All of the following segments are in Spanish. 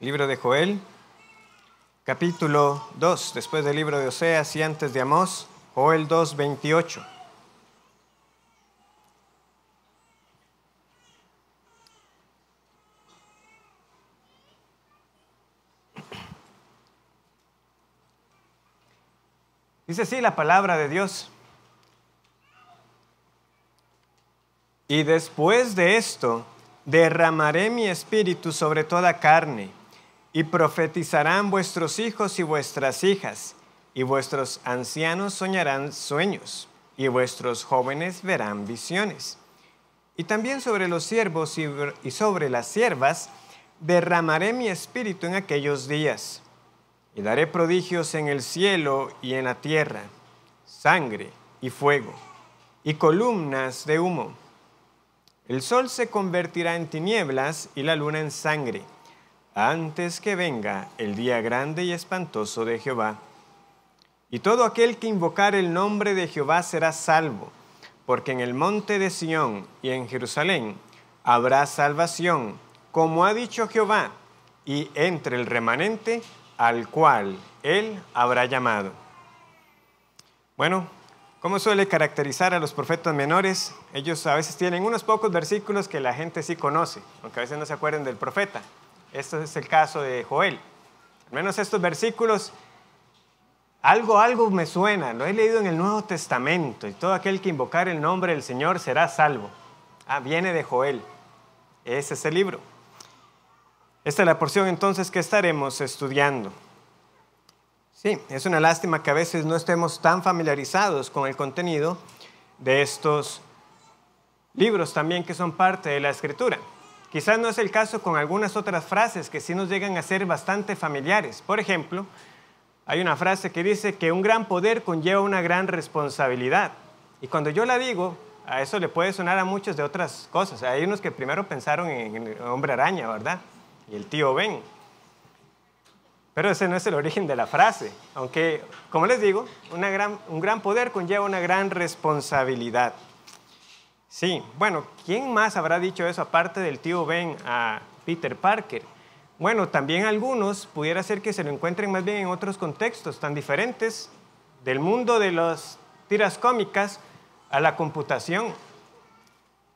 Libro de Joel, capítulo 2, después del libro de Oseas y antes de Amós, Joel 2, 28. Dice así la palabra de Dios. Y después de esto, derramaré mi espíritu sobre toda carne y profetizarán vuestros hijos y vuestras hijas, y vuestros ancianos soñarán sueños, y vuestros jóvenes verán visiones. Y también sobre los siervos y sobre las siervas derramaré mi espíritu en aquellos días, y daré prodigios en el cielo y en la tierra, sangre y fuego, y columnas de humo. El sol se convertirá en tinieblas y la luna en sangre antes que venga el día grande y espantoso de Jehová. Y todo aquel que invocar el nombre de Jehová será salvo, porque en el monte de Sión y en Jerusalén habrá salvación, como ha dicho Jehová, y entre el remanente al cual él habrá llamado. Bueno, cómo suele caracterizar a los profetas menores, ellos a veces tienen unos pocos versículos que la gente sí conoce, aunque a veces no se acuerden del profeta este es el caso de Joel. Al menos estos versículos, algo, algo me suena. Lo he leído en el Nuevo Testamento. Y todo aquel que invocar el nombre del Señor será salvo. Ah, viene de Joel. Ese es el libro. Esta es la porción entonces que estaremos estudiando. Sí, es una lástima que a veces no estemos tan familiarizados con el contenido de estos libros también que son parte de la escritura. Quizás no es el caso con algunas otras frases que sí nos llegan a ser bastante familiares. Por ejemplo, hay una frase que dice que un gran poder conlleva una gran responsabilidad. Y cuando yo la digo, a eso le puede sonar a muchas de otras cosas. Hay unos que primero pensaron en el hombre araña, ¿verdad? Y el tío Ben. Pero ese no es el origen de la frase. Aunque, como les digo, un gran poder conlleva una gran responsabilidad. Sí, bueno, ¿quién más habrá dicho eso aparte del tío Ben a Peter Parker? Bueno, también algunos pudiera ser que se lo encuentren más bien en otros contextos tan diferentes del mundo de las tiras cómicas a la computación.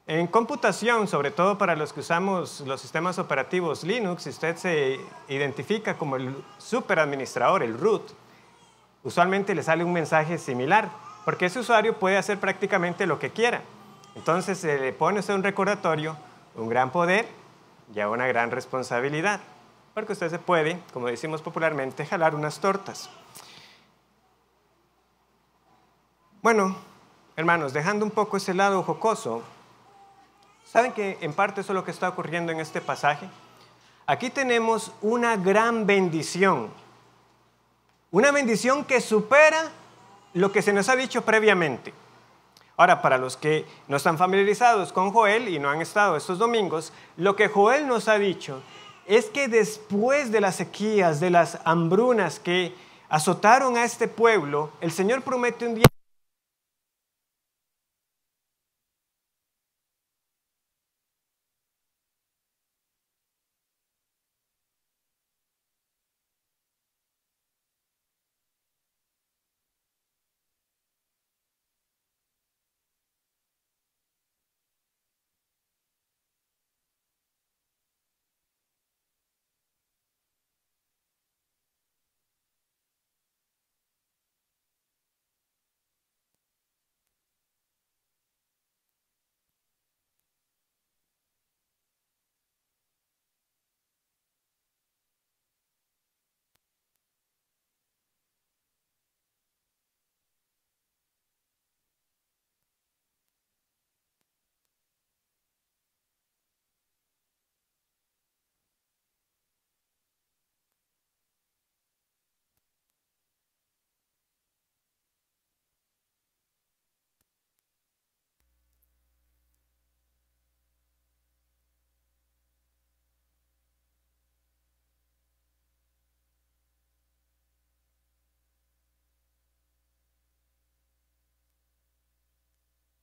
En computación, sobre todo para los que usamos los sistemas operativos Linux, usted se identifica como el superadministrador, el root, usualmente le sale un mensaje similar, porque ese usuario puede hacer prácticamente lo que quiera. Entonces se le pone a usted un recordatorio, un gran poder y a una gran responsabilidad, porque usted se puede, como decimos popularmente, jalar unas tortas. Bueno, hermanos, dejando un poco ese lado jocoso, ¿saben que en parte eso es lo que está ocurriendo en este pasaje? Aquí tenemos una gran bendición, una bendición que supera lo que se nos ha dicho previamente. Ahora, para los que no están familiarizados con Joel y no han estado estos domingos, lo que Joel nos ha dicho es que después de las sequías, de las hambrunas que azotaron a este pueblo, el Señor promete un día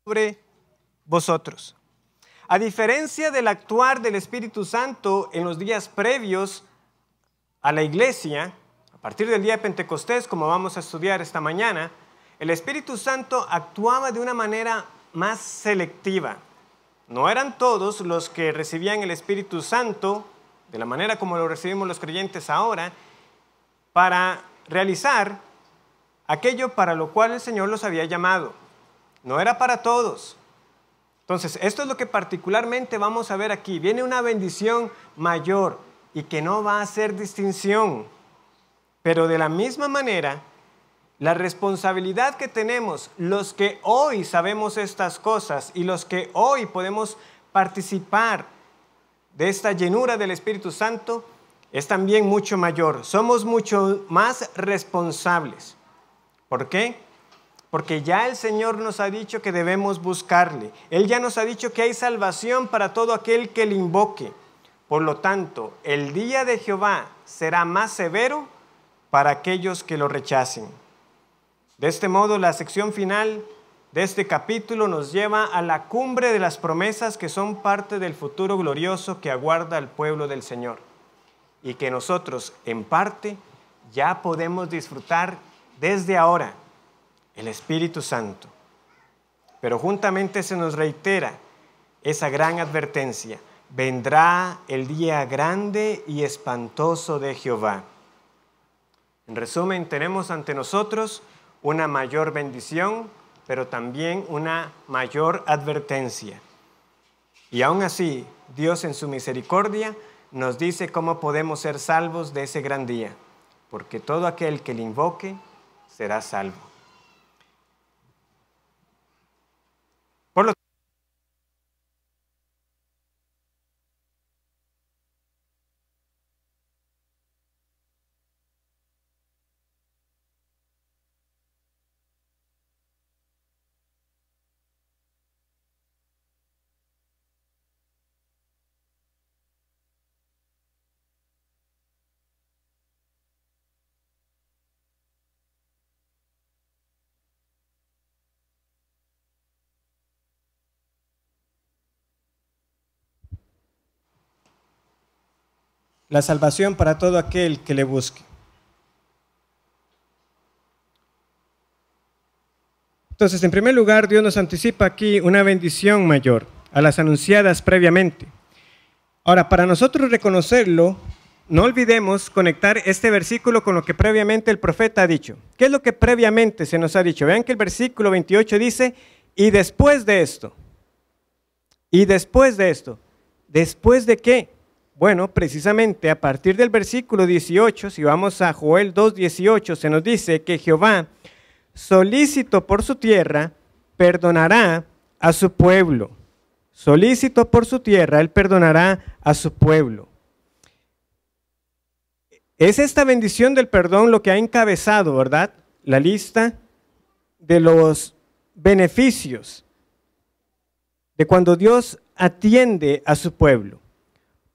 sobre vosotros. A diferencia del actuar del Espíritu Santo en los días previos a la iglesia, a partir del día de Pentecostés, como vamos a estudiar esta mañana, el Espíritu Santo actuaba de una manera más selectiva. No eran todos los que recibían el Espíritu Santo, de la manera como lo recibimos los creyentes ahora, para realizar aquello para lo cual el Señor los había llamado. No era para todos. Entonces, esto es lo que particularmente vamos a ver aquí. Viene una bendición mayor y que no va a ser distinción. Pero de la misma manera, la responsabilidad que tenemos, los que hoy sabemos estas cosas y los que hoy podemos participar de esta llenura del Espíritu Santo, es también mucho mayor. Somos mucho más responsables. ¿Por qué? Porque ya el Señor nos ha dicho que debemos buscarle. Él ya nos ha dicho que hay salvación para todo aquel que le invoque. Por lo tanto, el día de Jehová será más severo para aquellos que lo rechacen. De este modo, la sección final de este capítulo nos lleva a la cumbre de las promesas que son parte del futuro glorioso que aguarda al pueblo del Señor y que nosotros, en parte, ya podemos disfrutar desde ahora el Espíritu Santo. Pero juntamente se nos reitera esa gran advertencia. Vendrá el día grande y espantoso de Jehová. En resumen, tenemos ante nosotros una mayor bendición, pero también una mayor advertencia. Y aún así, Dios en su misericordia nos dice cómo podemos ser salvos de ese gran día, porque todo aquel que le invoque será salvo. la salvación para todo aquel que le busque. Entonces, en primer lugar, Dios nos anticipa aquí una bendición mayor a las anunciadas previamente. Ahora, para nosotros reconocerlo, no olvidemos conectar este versículo con lo que previamente el profeta ha dicho. ¿Qué es lo que previamente se nos ha dicho? Vean que el versículo 28 dice, y después de esto, y después de esto, ¿después de qué? Bueno, precisamente a partir del versículo 18, si vamos a Joel 2.18, se nos dice que Jehová, solícito por su tierra, perdonará a su pueblo. Solícito por su tierra, él perdonará a su pueblo. Es esta bendición del perdón lo que ha encabezado, ¿verdad? La lista de los beneficios de cuando Dios atiende a su pueblo.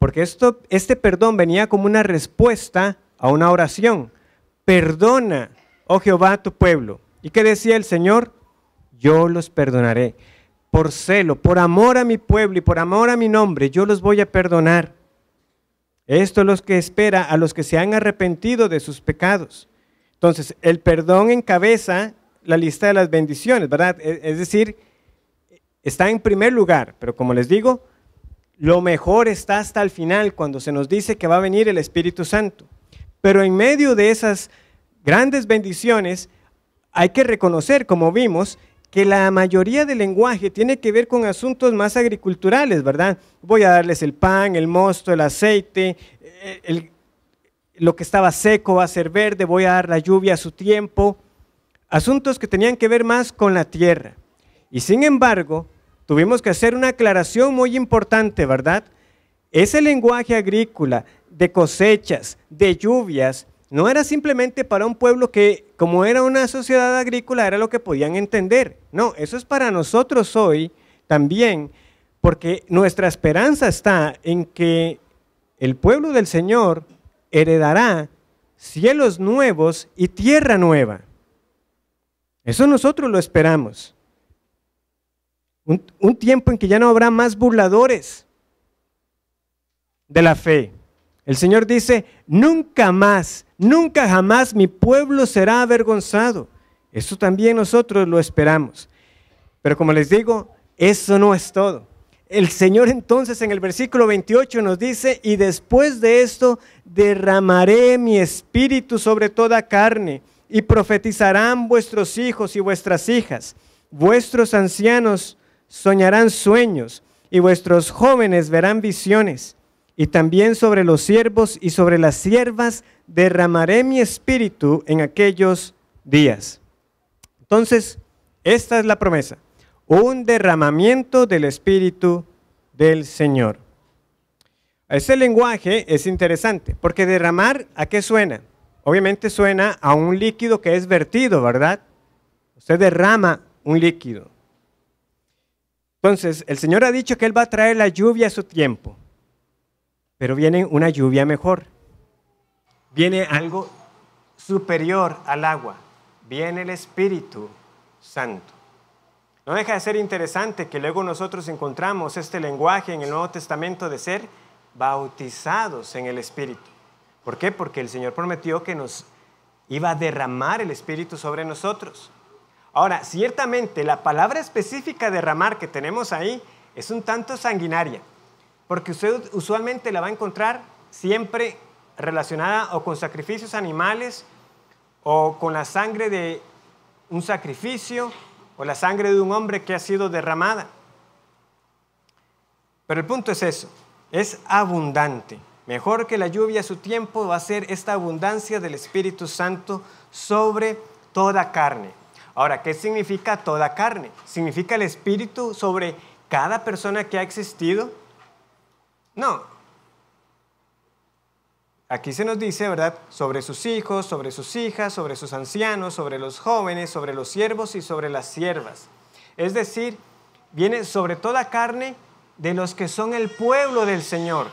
Porque esto, este perdón venía como una respuesta a una oración. Perdona, oh Jehová, a tu pueblo. ¿Y qué decía el Señor? Yo los perdonaré. Por celo, por amor a mi pueblo y por amor a mi nombre, yo los voy a perdonar. Esto es lo que espera a los que se han arrepentido de sus pecados. Entonces, el perdón encabeza la lista de las bendiciones, ¿verdad? E, es decir, está en primer lugar, pero como les digo, lo mejor está hasta el final, cuando se nos dice que va a venir el Espíritu Santo. Pero en medio de esas grandes bendiciones, hay que reconocer, como vimos, que la mayoría del lenguaje tiene que ver con asuntos más agriculturales, ¿verdad? Voy a darles el pan, el mosto, el aceite, eh, lo que estaba seco va a ser verde, voy a dar la lluvia a su tiempo. Asuntos que tenían que ver más con la tierra. Y sin embargo, tuvimos que hacer una aclaración muy importante, ¿verdad? Ese lenguaje agrícola de cosechas, de lluvias, no era simplemente para un pueblo que, como era una sociedad agrícola, era lo que podían entender. No, eso es para nosotros hoy también, porque nuestra esperanza está en que el pueblo del Señor heredará cielos nuevos y tierra nueva. Eso nosotros lo esperamos. Un, tiempo en que ya no habrá más burladores de la fe. El Señor dice, nunca más, nunca jamás mi pueblo será avergonzado. Eso también nosotros lo esperamos. Pero como les digo, eso no es todo. El Señor entonces en el versículo 28 nos dice, y después de esto derramaré mi espíritu sobre toda carne, y profetizarán vuestros hijos y vuestras hijas, vuestros ancianos soñarán sueños y vuestros jóvenes verán visiones. Y también sobre los siervos y sobre las siervas derramaré mi espíritu en aquellos días. Entonces, esta es la promesa, un derramamiento del espíritu del Señor. Ese lenguaje es interesante, porque derramar, ¿a qué suena? Obviamente suena a un líquido que es vertido, ¿verdad? Usted derrama un líquido. Entonces, el Señor ha dicho que Él va a traer la lluvia a su tiempo, pero viene una lluvia mejor. Viene algo superior al agua, viene el Espíritu Santo. No deja de ser interesante que luego nosotros encontramos este lenguaje en el Nuevo Testamento de ser bautizados en el Espíritu. ¿Por qué? Porque el Señor prometió que nos iba a derramar el Espíritu sobre nosotros. Ahora, ciertamente la palabra específica derramar que tenemos ahí es un tanto sanguinaria, porque usted usualmente la va a encontrar siempre relacionada o con sacrificios animales o con la sangre de un sacrificio o la sangre de un hombre que ha sido derramada. Pero el punto es eso, es abundante. Mejor que la lluvia a su tiempo va a ser esta abundancia del Espíritu Santo sobre toda carne. Ahora, ¿qué significa toda carne? ¿Significa el Espíritu sobre cada persona que ha existido? No. Aquí se nos dice, ¿verdad?, sobre sus hijos, sobre sus hijas, sobre sus ancianos, sobre los jóvenes, sobre los siervos y sobre las siervas. Es decir, viene sobre toda carne de los que son el pueblo del Señor,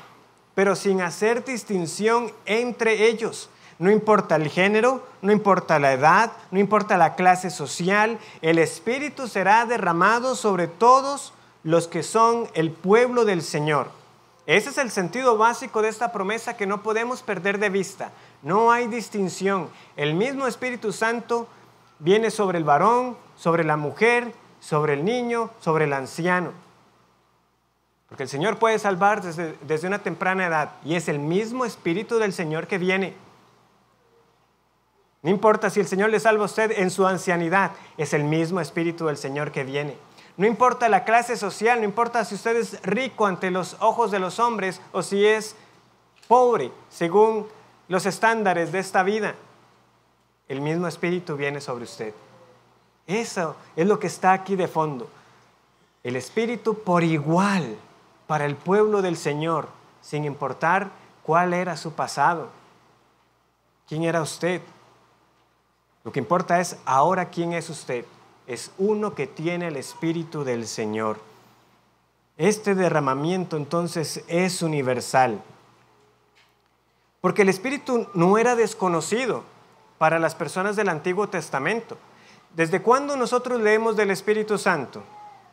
pero sin hacer distinción entre ellos no importa el género, no importa la edad, no importa la clase social, el Espíritu será derramado sobre todos los que son el pueblo del Señor. Ese es el sentido básico de esta promesa que no podemos perder de vista. No hay distinción. El mismo Espíritu Santo viene sobre el varón, sobre la mujer, sobre el niño, sobre el anciano. Porque el Señor puede salvar desde, una temprana edad y es el mismo Espíritu del Señor que viene no importa si el Señor le salva a usted en su ancianidad, es el mismo Espíritu del Señor que viene. No importa la clase social, no importa si usted es rico ante los ojos de los hombres o si es pobre según los estándares de esta vida, el mismo Espíritu viene sobre usted. Eso es lo que está aquí de fondo. El Espíritu por igual para el pueblo del Señor, sin importar cuál era su pasado, quién era usted. Lo que importa es ahora quién es usted. Es uno que tiene el Espíritu del Señor. Este derramamiento entonces es universal. Porque el Espíritu no era desconocido para las personas del Antiguo Testamento. ¿Desde cuándo nosotros leemos del Espíritu Santo?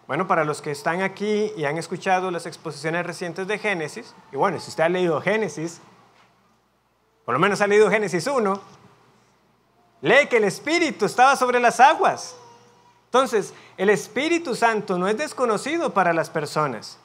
Bueno, para los que están aquí y han escuchado las exposiciones recientes de Génesis, y bueno, si usted ha leído Génesis, por lo menos ha leído Génesis 1, Lee que el Espíritu estaba sobre las aguas. Entonces, el Espíritu Santo no es desconocido para las personas.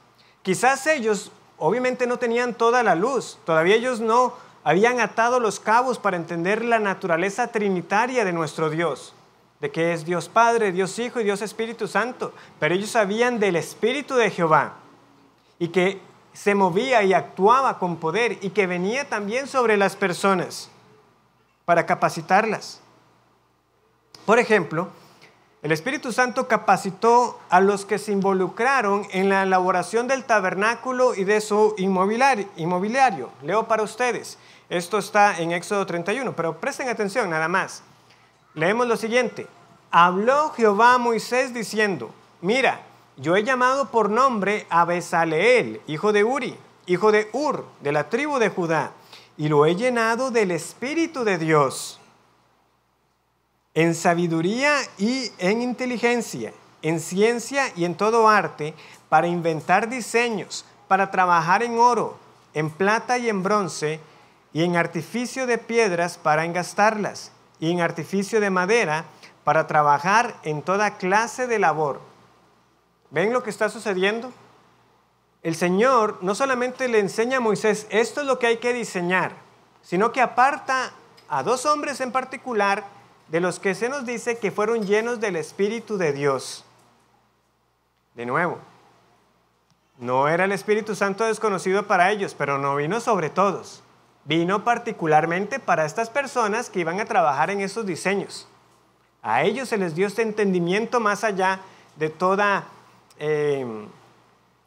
Quizás ellos obviamente no tenían toda la luz, todavía ellos no habían atado los cabos para entender la naturaleza trinitaria de nuestro Dios, de que es Dios Padre, Dios Hijo y Dios Espíritu Santo, pero ellos sabían del Espíritu de Jehová y que se movía y actuaba con poder y que venía también sobre las personas para capacitarlas. Por ejemplo, el Espíritu Santo capacitó a los que se involucraron en la elaboración del tabernáculo y de su inmobiliario. Leo para ustedes. Esto está en Éxodo 31, pero presten atención nada más. Leemos lo siguiente. Habló Jehová a Moisés diciendo, mira, yo he llamado por nombre a Besaleel, hijo de Uri, hijo de Ur, de la tribu de Judá, y lo he llenado del Espíritu de Dios en sabiduría y en inteligencia, en ciencia y en todo arte, para inventar diseños, para trabajar en oro, en plata y en bronce, y en artificio de piedras para engastarlas, y en artificio de madera para trabajar en toda clase de labor. ¿Ven lo que está sucediendo? El Señor no solamente le enseña a Moisés esto es lo que hay que diseñar, sino que aparta a dos hombres en particular, de los que se nos dice que fueron llenos del Espíritu de Dios. De nuevo, no era el Espíritu Santo desconocido para ellos, pero no vino sobre todos. Vino particularmente para estas personas que iban a trabajar en esos diseños. A ellos se les dio este entendimiento más allá de toda eh,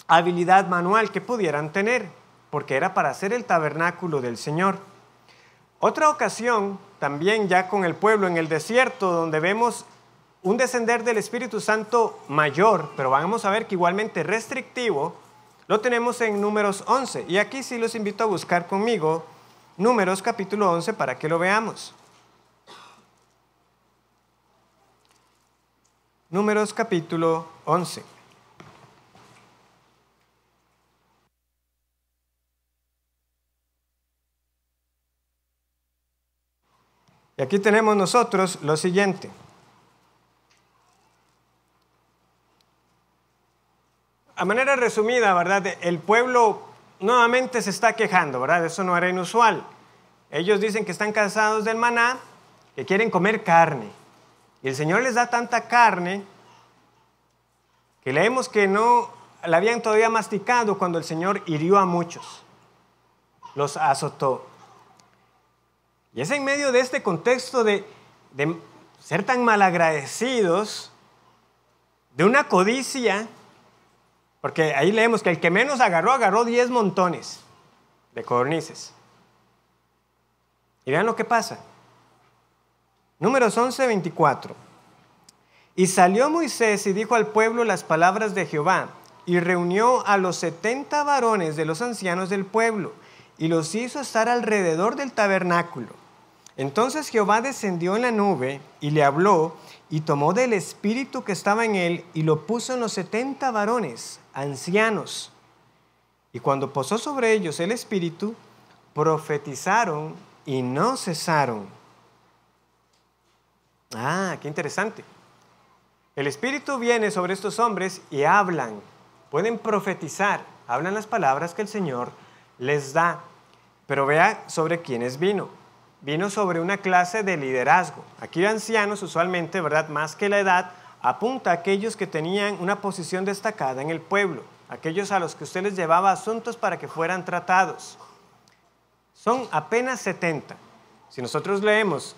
habilidad manual que pudieran tener, porque era para hacer el tabernáculo del Señor. Otra ocasión, también ya con el pueblo en el desierto, donde vemos un descender del Espíritu Santo mayor, pero vamos a ver que igualmente restrictivo, lo tenemos en números 11. Y aquí sí los invito a buscar conmigo números capítulo 11 para que lo veamos. Números capítulo 11. Y aquí tenemos nosotros lo siguiente. A manera resumida, ¿verdad? El pueblo nuevamente se está quejando, ¿verdad? Eso no era inusual. Ellos dicen que están cansados del maná, que quieren comer carne. Y el Señor les da tanta carne que leemos que no la habían todavía masticado cuando el Señor hirió a muchos, los azotó. Y es en medio de este contexto de, ser tan malagradecidos, de una codicia, porque ahí leemos que el que menos agarró, agarró 10 montones de cornices. Y vean lo que pasa. Números 11, 24. Y salió Moisés y dijo al pueblo las palabras de Jehová, y reunió a los setenta varones de los ancianos del pueblo, y los hizo estar alrededor del tabernáculo. Entonces Jehová descendió en la nube y le habló y tomó del espíritu que estaba en él y lo puso en los setenta varones, ancianos. Y cuando posó sobre ellos el espíritu, profetizaron y no cesaron. Ah, qué interesante. El espíritu viene sobre estos hombres y hablan, pueden profetizar, hablan las palabras que el Señor les da. Pero vea sobre quiénes vino vino sobre una clase de liderazgo. Aquí ancianos, usualmente, ¿verdad? Más que la edad, apunta a aquellos que tenían una posición destacada en el pueblo, aquellos a los que usted les llevaba asuntos para que fueran tratados. Son apenas 70. Si nosotros leemos,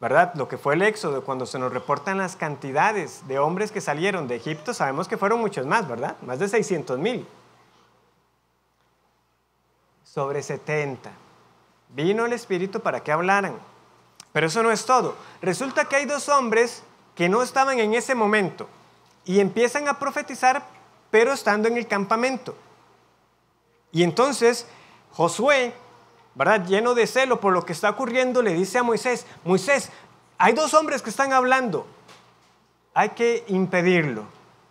¿verdad? Lo que fue el Éxodo, cuando se nos reportan las cantidades de hombres que salieron de Egipto, sabemos que fueron muchos más, ¿verdad? Más de 600 mil. Sobre 70 Vino el Espíritu para que hablaran. Pero eso no es todo. Resulta que hay dos hombres que no estaban en ese momento y empiezan a profetizar, pero estando en el campamento. Y entonces Josué, ¿verdad? Lleno de celo por lo que está ocurriendo, le dice a Moisés, Moisés, hay dos hombres que están hablando, hay que impedirlo.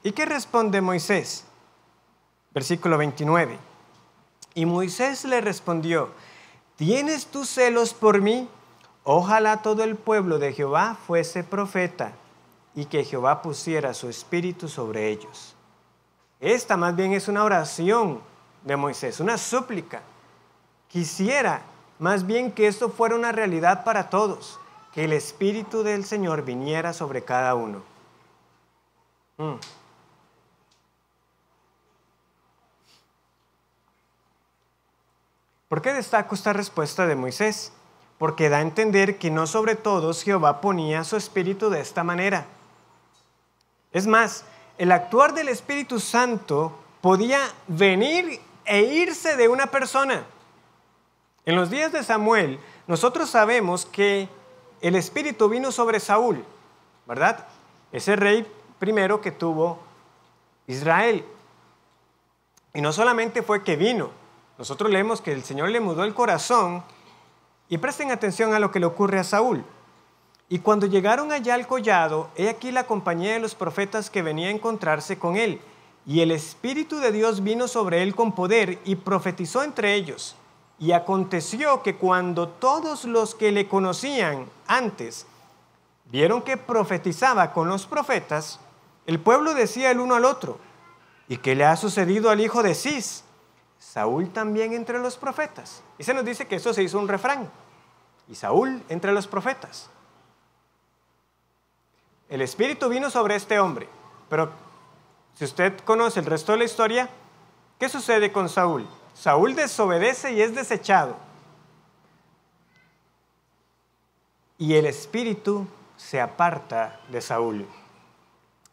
¿Y qué responde Moisés? Versículo 29. Y Moisés le respondió, ¿Tienes tus celos por mí? Ojalá todo el pueblo de Jehová fuese profeta y que Jehová pusiera su espíritu sobre ellos. Esta más bien es una oración de Moisés, una súplica. Quisiera más bien que esto fuera una realidad para todos, que el espíritu del Señor viniera sobre cada uno. Mm. ¿Por qué destaco esta respuesta de Moisés? Porque da a entender que no sobre todo Jehová ponía su espíritu de esta manera. Es más, el actuar del Espíritu Santo podía venir e irse de una persona. En los días de Samuel, nosotros sabemos que el Espíritu vino sobre Saúl, ¿verdad? Ese rey primero que tuvo Israel. Y no solamente fue que vino, nosotros leemos que el Señor le mudó el corazón y presten atención a lo que le ocurre a Saúl. Y cuando llegaron allá al collado, he aquí la compañía de los profetas que venía a encontrarse con él. Y el Espíritu de Dios vino sobre él con poder y profetizó entre ellos. Y aconteció que cuando todos los que le conocían antes vieron que profetizaba con los profetas, el pueblo decía el uno al otro, ¿y qué le ha sucedido al hijo de Cis? Saúl también entre los profetas. Y se nos dice que eso se hizo un refrán. Y Saúl entre los profetas. El Espíritu vino sobre este hombre. Pero si usted conoce el resto de la historia, ¿qué sucede con Saúl? Saúl desobedece y es desechado. Y el Espíritu se aparta de Saúl.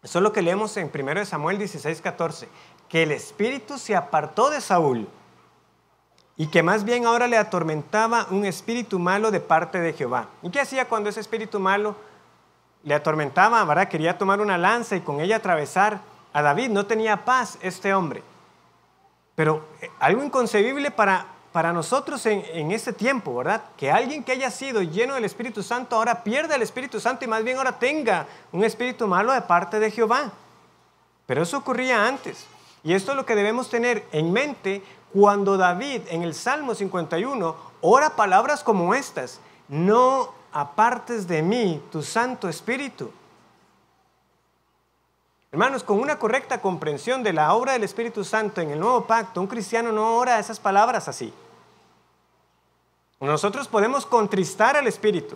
Eso es lo que leemos en 1 Samuel 16, que el espíritu se apartó de Saúl y que más bien ahora le atormentaba un espíritu malo de parte de Jehová. ¿Y qué hacía cuando ese espíritu malo le atormentaba? ¿verdad? Quería tomar una lanza y con ella atravesar a David. No tenía paz este hombre. Pero eh, algo inconcebible para, nosotros en, en este tiempo, ¿verdad? Que alguien que haya sido lleno del Espíritu Santo ahora pierda el Espíritu Santo y más bien ahora tenga un espíritu malo de parte de Jehová. Pero eso ocurría antes. Y esto es lo que debemos tener en mente cuando David en el Salmo 51 ora palabras como estas. No apartes de mí tu Santo Espíritu. Hermanos, con una correcta comprensión de la obra del Espíritu Santo en el nuevo pacto, un cristiano no ora esas palabras así. Nosotros podemos contristar al Espíritu.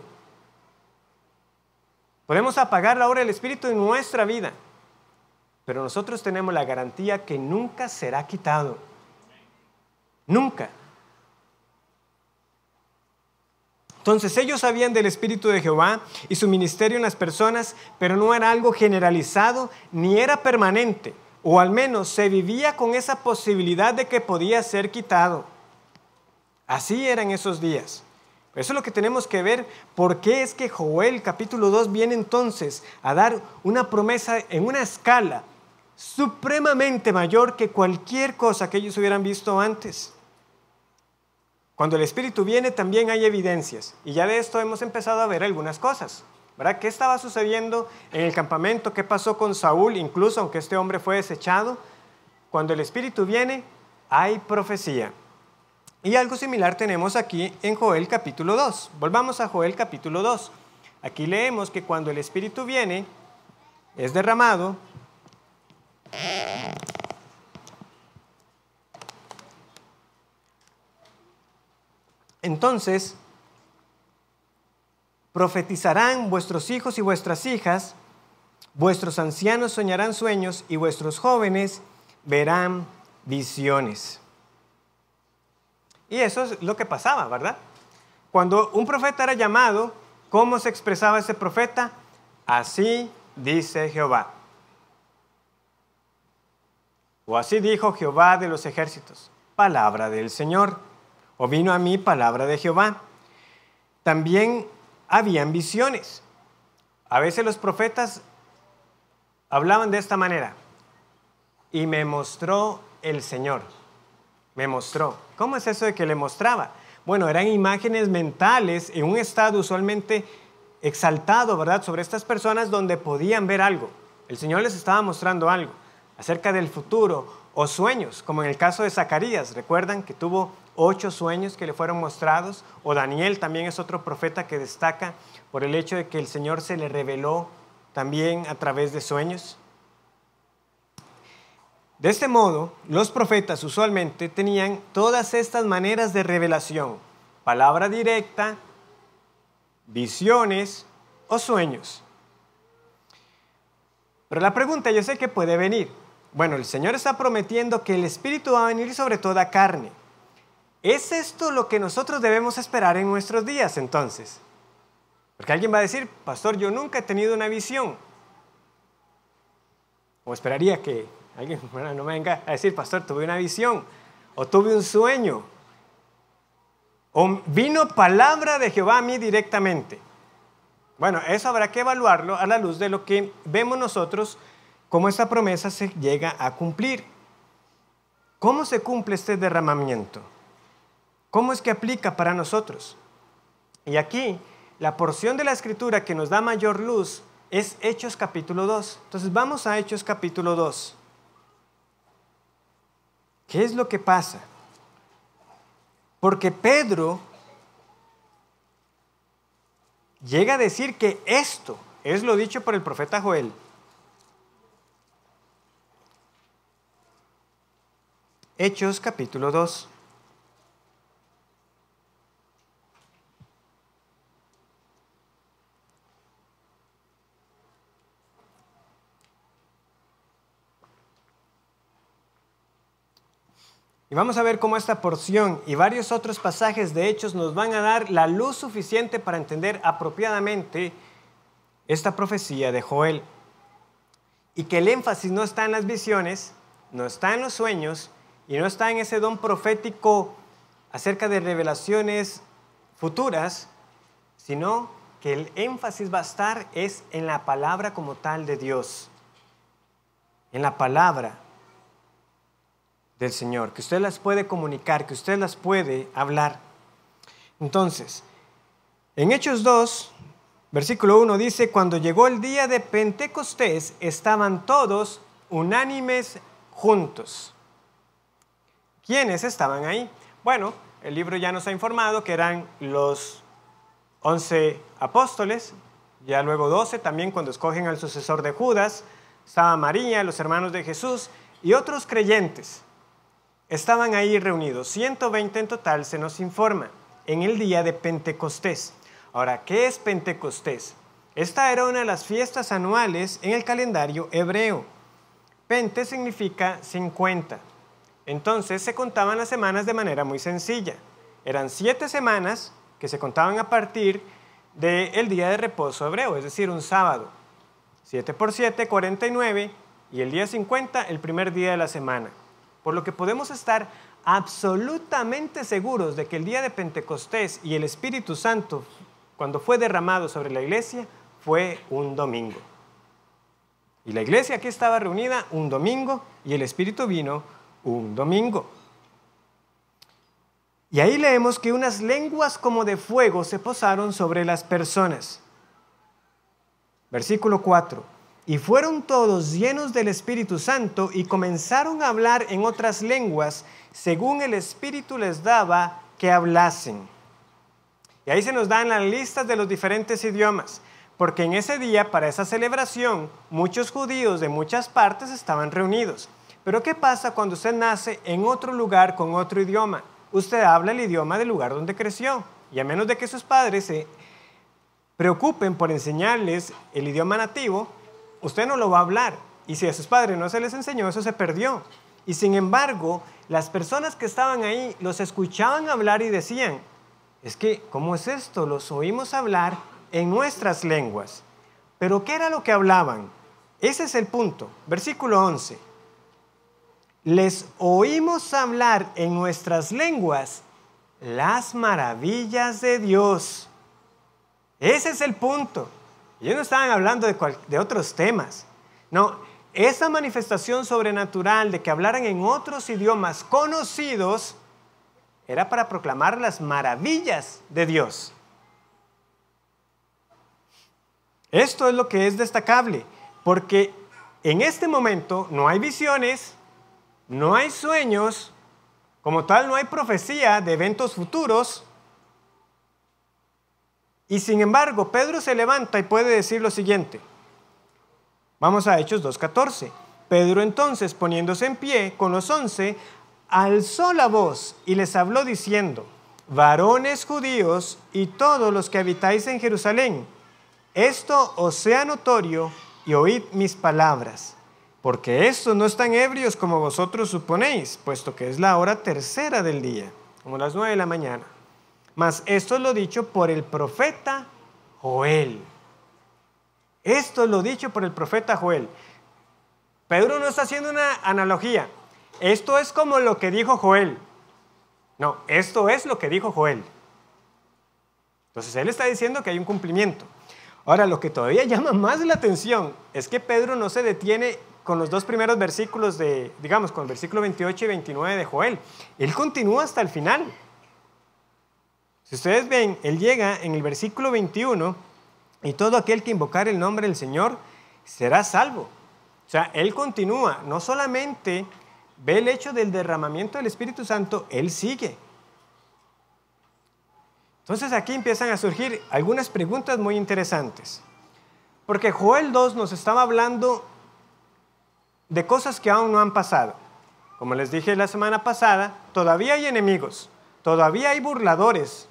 Podemos apagar la obra del Espíritu en nuestra vida. Pero nosotros tenemos la garantía que nunca será quitado. Nunca. Entonces ellos sabían del Espíritu de Jehová y su ministerio en las personas, pero no era algo generalizado ni era permanente, o al menos se vivía con esa posibilidad de que podía ser quitado. Así eran esos días. Eso es lo que tenemos que ver, por qué es que Joel capítulo 2 viene entonces a dar una promesa en una escala supremamente mayor que cualquier cosa que ellos hubieran visto antes. Cuando el Espíritu viene también hay evidencias, y ya de esto hemos empezado a ver algunas cosas. ¿verdad? ¿Qué estaba sucediendo en el campamento? ¿Qué pasó con Saúl? Incluso aunque este hombre fue desechado, cuando el Espíritu viene hay profecía. Y algo similar tenemos aquí en Joel capítulo 2. Volvamos a Joel capítulo 2. Aquí leemos que cuando el Espíritu viene, es derramado, entonces, profetizarán vuestros hijos y vuestras hijas, vuestros ancianos soñarán sueños y vuestros jóvenes verán visiones. Y eso es lo que pasaba, ¿verdad? Cuando un profeta era llamado, ¿cómo se expresaba ese profeta? Así dice Jehová. O así dijo Jehová de los ejércitos, palabra del Señor. O vino a mí palabra de Jehová. También habían visiones. A veces los profetas hablaban de esta manera. Y me mostró el Señor. Me mostró. ¿Cómo es eso de que le mostraba? Bueno, eran imágenes mentales en un estado usualmente exaltado, ¿verdad? Sobre estas personas donde podían ver algo. El Señor les estaba mostrando algo acerca del futuro o sueños, como en el caso de Zacarías. Recuerdan que tuvo ocho sueños que le fueron mostrados, o Daniel también es otro profeta que destaca por el hecho de que el Señor se le reveló también a través de sueños. De este modo, los profetas usualmente tenían todas estas maneras de revelación, palabra directa, visiones o sueños. Pero la pregunta yo sé que puede venir, bueno, el Señor está prometiendo que el Espíritu va a venir sobre toda carne. ¿Es esto lo que nosotros debemos esperar en nuestros días entonces? Porque alguien va a decir, pastor, yo nunca he tenido una visión. O esperaría que alguien no me venga a decir, pastor, tuve una visión. O tuve un sueño. O vino palabra de Jehová a mí directamente. Bueno, eso habrá que evaluarlo a la luz de lo que vemos nosotros cómo esa promesa se llega a cumplir. ¿Cómo se cumple este derramamiento? ¿Cómo es que aplica para nosotros? Y aquí, la porción de la escritura que nos da mayor luz es Hechos capítulo 2. Entonces vamos a Hechos capítulo 2. ¿Qué es lo que pasa? Porque Pedro llega a decir que esto es lo dicho por el profeta Joel, Hechos capítulo 2. Y vamos a ver cómo esta porción y varios otros pasajes de Hechos nos van a dar la luz suficiente para entender apropiadamente esta profecía de Joel. Y que el énfasis no está en las visiones, no está en los sueños, y no está en ese don profético acerca de revelaciones futuras, sino que el énfasis va a estar es en la palabra como tal de Dios, en la palabra del Señor, que usted las puede comunicar, que usted las puede hablar. Entonces, en Hechos 2, versículo 1 dice, cuando llegó el día de Pentecostés, estaban todos unánimes juntos. ¿Quiénes estaban ahí? Bueno, el libro ya nos ha informado que eran los once apóstoles, ya luego doce también cuando escogen al sucesor de Judas, estaba María, los hermanos de Jesús y otros creyentes. Estaban ahí reunidos, 120 en total se nos informa, en el día de Pentecostés. Ahora, ¿qué es Pentecostés? Esta era una de las fiestas anuales en el calendario hebreo. Pente significa 50 entonces se contaban las semanas de manera muy sencilla. Eran siete semanas que se contaban a partir del día de reposo hebreo, es decir, un sábado. Siete por siete, 49, y el día 50, el primer día de la semana. Por lo que podemos estar absolutamente seguros de que el día de Pentecostés y el Espíritu Santo, cuando fue derramado sobre la iglesia, fue un domingo. Y la iglesia aquí estaba reunida un domingo y el Espíritu vino un domingo. Y ahí leemos que unas lenguas como de fuego se posaron sobre las personas. Versículo 4. Y fueron todos llenos del Espíritu Santo y comenzaron a hablar en otras lenguas según el Espíritu les daba que hablasen. Y ahí se nos dan las listas de los diferentes idiomas, porque en ese día, para esa celebración, muchos judíos de muchas partes estaban reunidos. Pero ¿qué pasa cuando usted nace en otro lugar con otro idioma? Usted habla el idioma del lugar donde creció. Y a menos de que sus padres se preocupen por enseñarles el idioma nativo, usted no lo va a hablar. Y si a sus padres no se les enseñó, eso se perdió. Y sin embargo, las personas que estaban ahí los escuchaban hablar y decían, es que, ¿cómo es esto? Los oímos hablar en nuestras lenguas. Pero ¿qué era lo que hablaban? Ese es el punto. Versículo 11 les oímos hablar en nuestras lenguas las maravillas de Dios. Ese es el punto. Ellos no estaban hablando de, otros temas. No, esa manifestación sobrenatural de que hablaran en otros idiomas conocidos era para proclamar las maravillas de Dios. Esto es lo que es destacable, porque en este momento no hay visiones, no hay sueños, como tal no hay profecía de eventos futuros. Y sin embargo, Pedro se levanta y puede decir lo siguiente. Vamos a Hechos 2.14. Pedro entonces, poniéndose en pie con los once, alzó la voz y les habló diciendo, varones judíos y todos los que habitáis en Jerusalén, esto os sea notorio y oíd mis palabras porque estos no están ebrios como vosotros suponéis, puesto que es la hora tercera del día, como las nueve de la mañana. Mas esto es lo dicho por el profeta Joel. Esto es lo dicho por el profeta Joel. Pedro no está haciendo una analogía. Esto es como lo que dijo Joel. No, esto es lo que dijo Joel. Entonces él está diciendo que hay un cumplimiento. Ahora, lo que todavía llama más la atención es que Pedro no se detiene con los dos primeros versículos de, digamos, con el versículo 28 y 29 de Joel. Él continúa hasta el final. Si ustedes ven, él llega en el versículo 21 y todo aquel que invocar el nombre del Señor será salvo. O sea, él continúa, no solamente ve el hecho del derramamiento del Espíritu Santo, él sigue. Entonces aquí empiezan a surgir algunas preguntas muy interesantes. Porque Joel 2 nos estaba hablando de cosas que aún no han pasado. Como les dije la semana pasada, todavía hay enemigos, todavía hay burladores,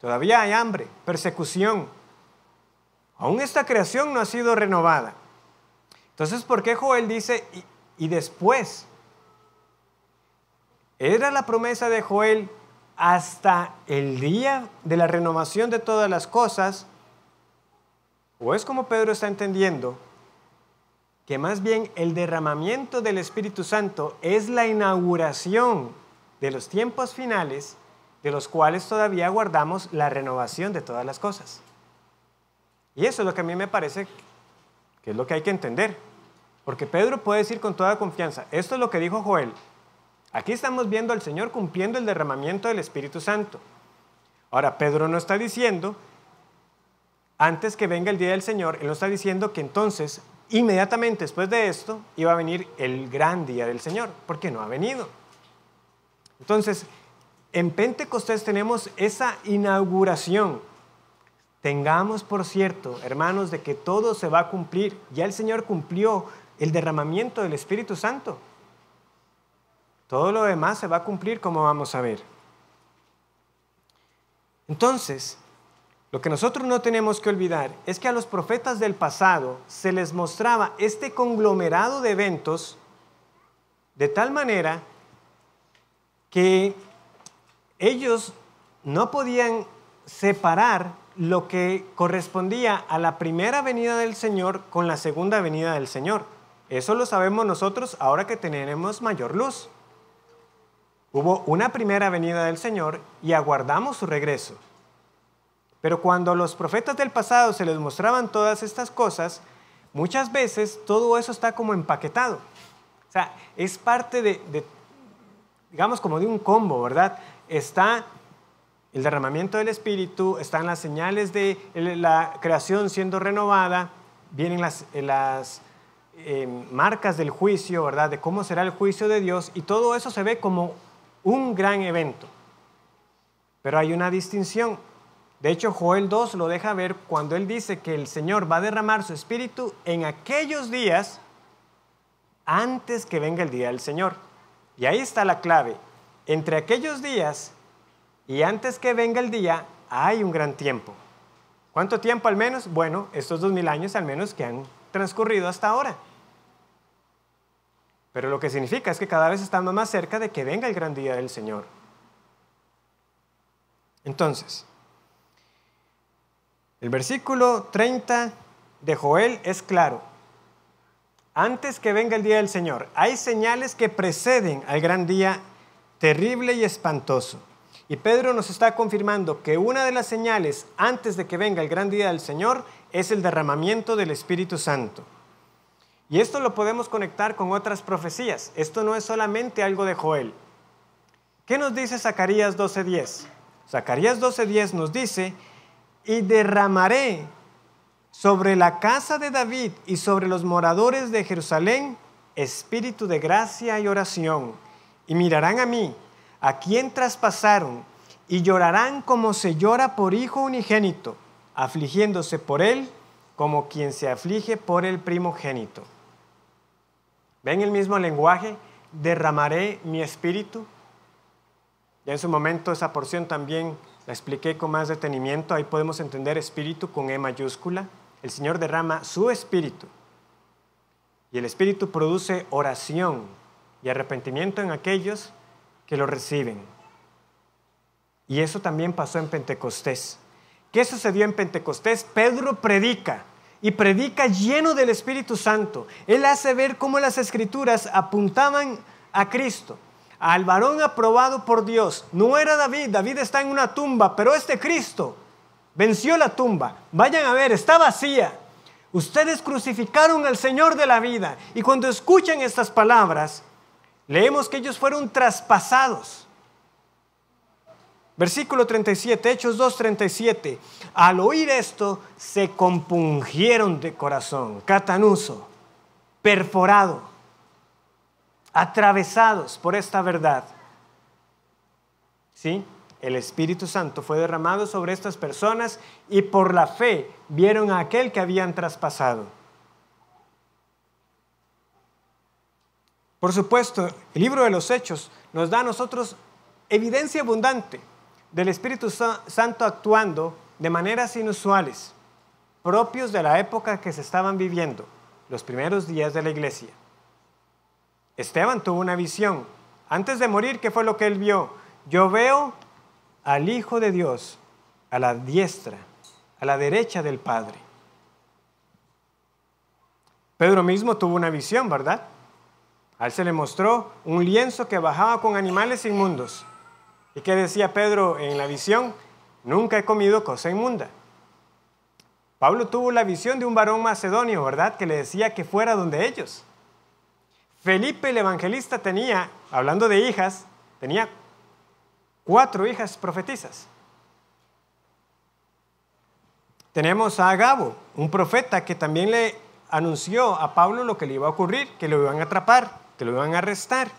todavía hay hambre, persecución. Aún esta creación no ha sido renovada. Entonces, ¿por qué Joel dice, y, y después? Era la promesa de Joel hasta el día de la renovación de todas las cosas, o es como Pedro está entendiendo, que más bien el derramamiento del Espíritu Santo es la inauguración de los tiempos finales de los cuales todavía guardamos la renovación de todas las cosas. Y eso es lo que a mí me parece que es lo que hay que entender. Porque Pedro puede decir con toda confianza, esto es lo que dijo Joel, aquí estamos viendo al Señor cumpliendo el derramamiento del Espíritu Santo. Ahora, Pedro no está diciendo, antes que venga el día del Señor, él no está diciendo que entonces inmediatamente después de esto iba a venir el gran día del Señor, porque no ha venido. Entonces, en Pentecostés tenemos esa inauguración. Tengamos por cierto, hermanos, de que todo se va a cumplir. Ya el Señor cumplió el derramamiento del Espíritu Santo. Todo lo demás se va a cumplir como vamos a ver. Entonces, lo que nosotros no tenemos que olvidar es que a los profetas del pasado se les mostraba este conglomerado de eventos de tal manera que ellos no podían separar lo que correspondía a la primera venida del Señor con la segunda venida del Señor. Eso lo sabemos nosotros ahora que tenemos mayor luz. Hubo una primera venida del Señor y aguardamos su regreso. Pero cuando los profetas del pasado se les mostraban todas estas cosas, muchas veces todo eso está como empaquetado. O sea, es parte de, digamos, como de un combo, ¿verdad? Está el derramamiento del Espíritu, están las señales de la creación siendo renovada, vienen las, eh, em, marcas del juicio, ¿verdad? De cómo será el juicio de Dios, y todo eso se ve como un gran evento. Pero hay una distinción. De hecho, Joel 2 lo deja ver cuando él dice que el Señor va a derramar su espíritu en aquellos días antes que venga el día del Señor. Y ahí está la clave. Entre aquellos días y antes que venga el día hay un gran tiempo. ¿Cuánto tiempo al menos? Bueno, estos dos mil años al menos que han transcurrido hasta ahora. Pero lo que significa es que cada vez estamos más cerca de que venga el gran día del Señor. Entonces, el versículo 30 de Joel es claro. Antes que venga el día del Señor, hay señales que preceden al gran día terrible y espantoso. Y Pedro nos está confirmando que una de las señales antes de que venga el gran día del Señor es el derramamiento del Espíritu Santo. Y esto lo podemos conectar con otras profecías. Esto no es solamente algo de Joel. ¿Qué nos dice Zacarías 12.10? Zacarías 12.10 nos dice y derramaré sobre la casa de David y sobre los moradores de Jerusalén espíritu de gracia y oración, y mirarán a mí, a quien traspasaron, y llorarán como se llora por hijo unigénito, afligiéndose por él como quien se aflige por el primogénito. ¿Ven el mismo lenguaje? Derramaré mi espíritu. Y en su momento esa porción también la expliqué con más detenimiento, ahí podemos entender espíritu con E mayúscula. El Señor derrama su espíritu y el espíritu produce oración y arrepentimiento en aquellos que lo reciben. Y eso también pasó en Pentecostés. ¿Qué sucedió en Pentecostés? Pedro predica y predica lleno del Espíritu Santo. Él hace ver cómo las escrituras apuntaban a Cristo al varón aprobado por Dios. No era David, David está en una tumba, pero este Cristo venció la tumba. Vayan a ver, está vacía. Ustedes crucificaron al Señor de la vida. Y cuando escuchan estas palabras, leemos que ellos fueron traspasados. Versículo 37, Hechos 37. Al oír esto, se compungieron de corazón, catanuso, perforado atravesados por esta verdad. ¿Sí? El Espíritu Santo fue derramado sobre estas personas y por la fe vieron a aquel que habían traspasado. Por supuesto, el libro de los Hechos nos da a nosotros evidencia abundante del Espíritu Santo actuando de maneras inusuales, propios de la época que se estaban viviendo, los primeros días de la iglesia. Esteban tuvo una visión. Antes de morir, ¿qué fue lo que él vio? Yo veo al Hijo de Dios a la diestra, a la derecha del Padre. Pedro mismo tuvo una visión, ¿verdad? A él se le mostró un lienzo que bajaba con animales inmundos. ¿Y qué decía Pedro en la visión? Nunca he comido cosa inmunda. Pablo tuvo la visión de un varón macedonio, ¿verdad? Que le decía que fuera donde ellos. Felipe el Evangelista tenía, hablando de hijas, tenía cuatro hijas profetizas. Tenemos a Agabo, un profeta que también le anunció a Pablo lo que le iba a ocurrir, que lo iban a atrapar, que lo iban a arrestar.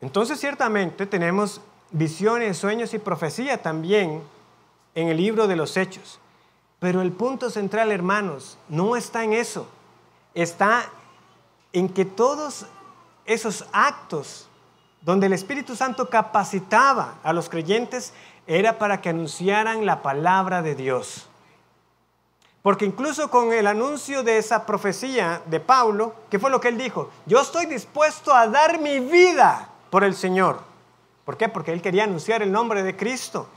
Entonces ciertamente tenemos visiones, sueños y profecía también en el libro de los hechos. Pero el punto central, hermanos, no está en eso está en que todos esos actos donde el Espíritu Santo capacitaba a los creyentes era para que anunciaran la palabra de Dios. Porque incluso con el anuncio de esa profecía de Pablo, ¿qué fue lo que él dijo? Yo estoy dispuesto a dar mi vida por el Señor. ¿Por qué? Porque él quería anunciar el nombre de Cristo.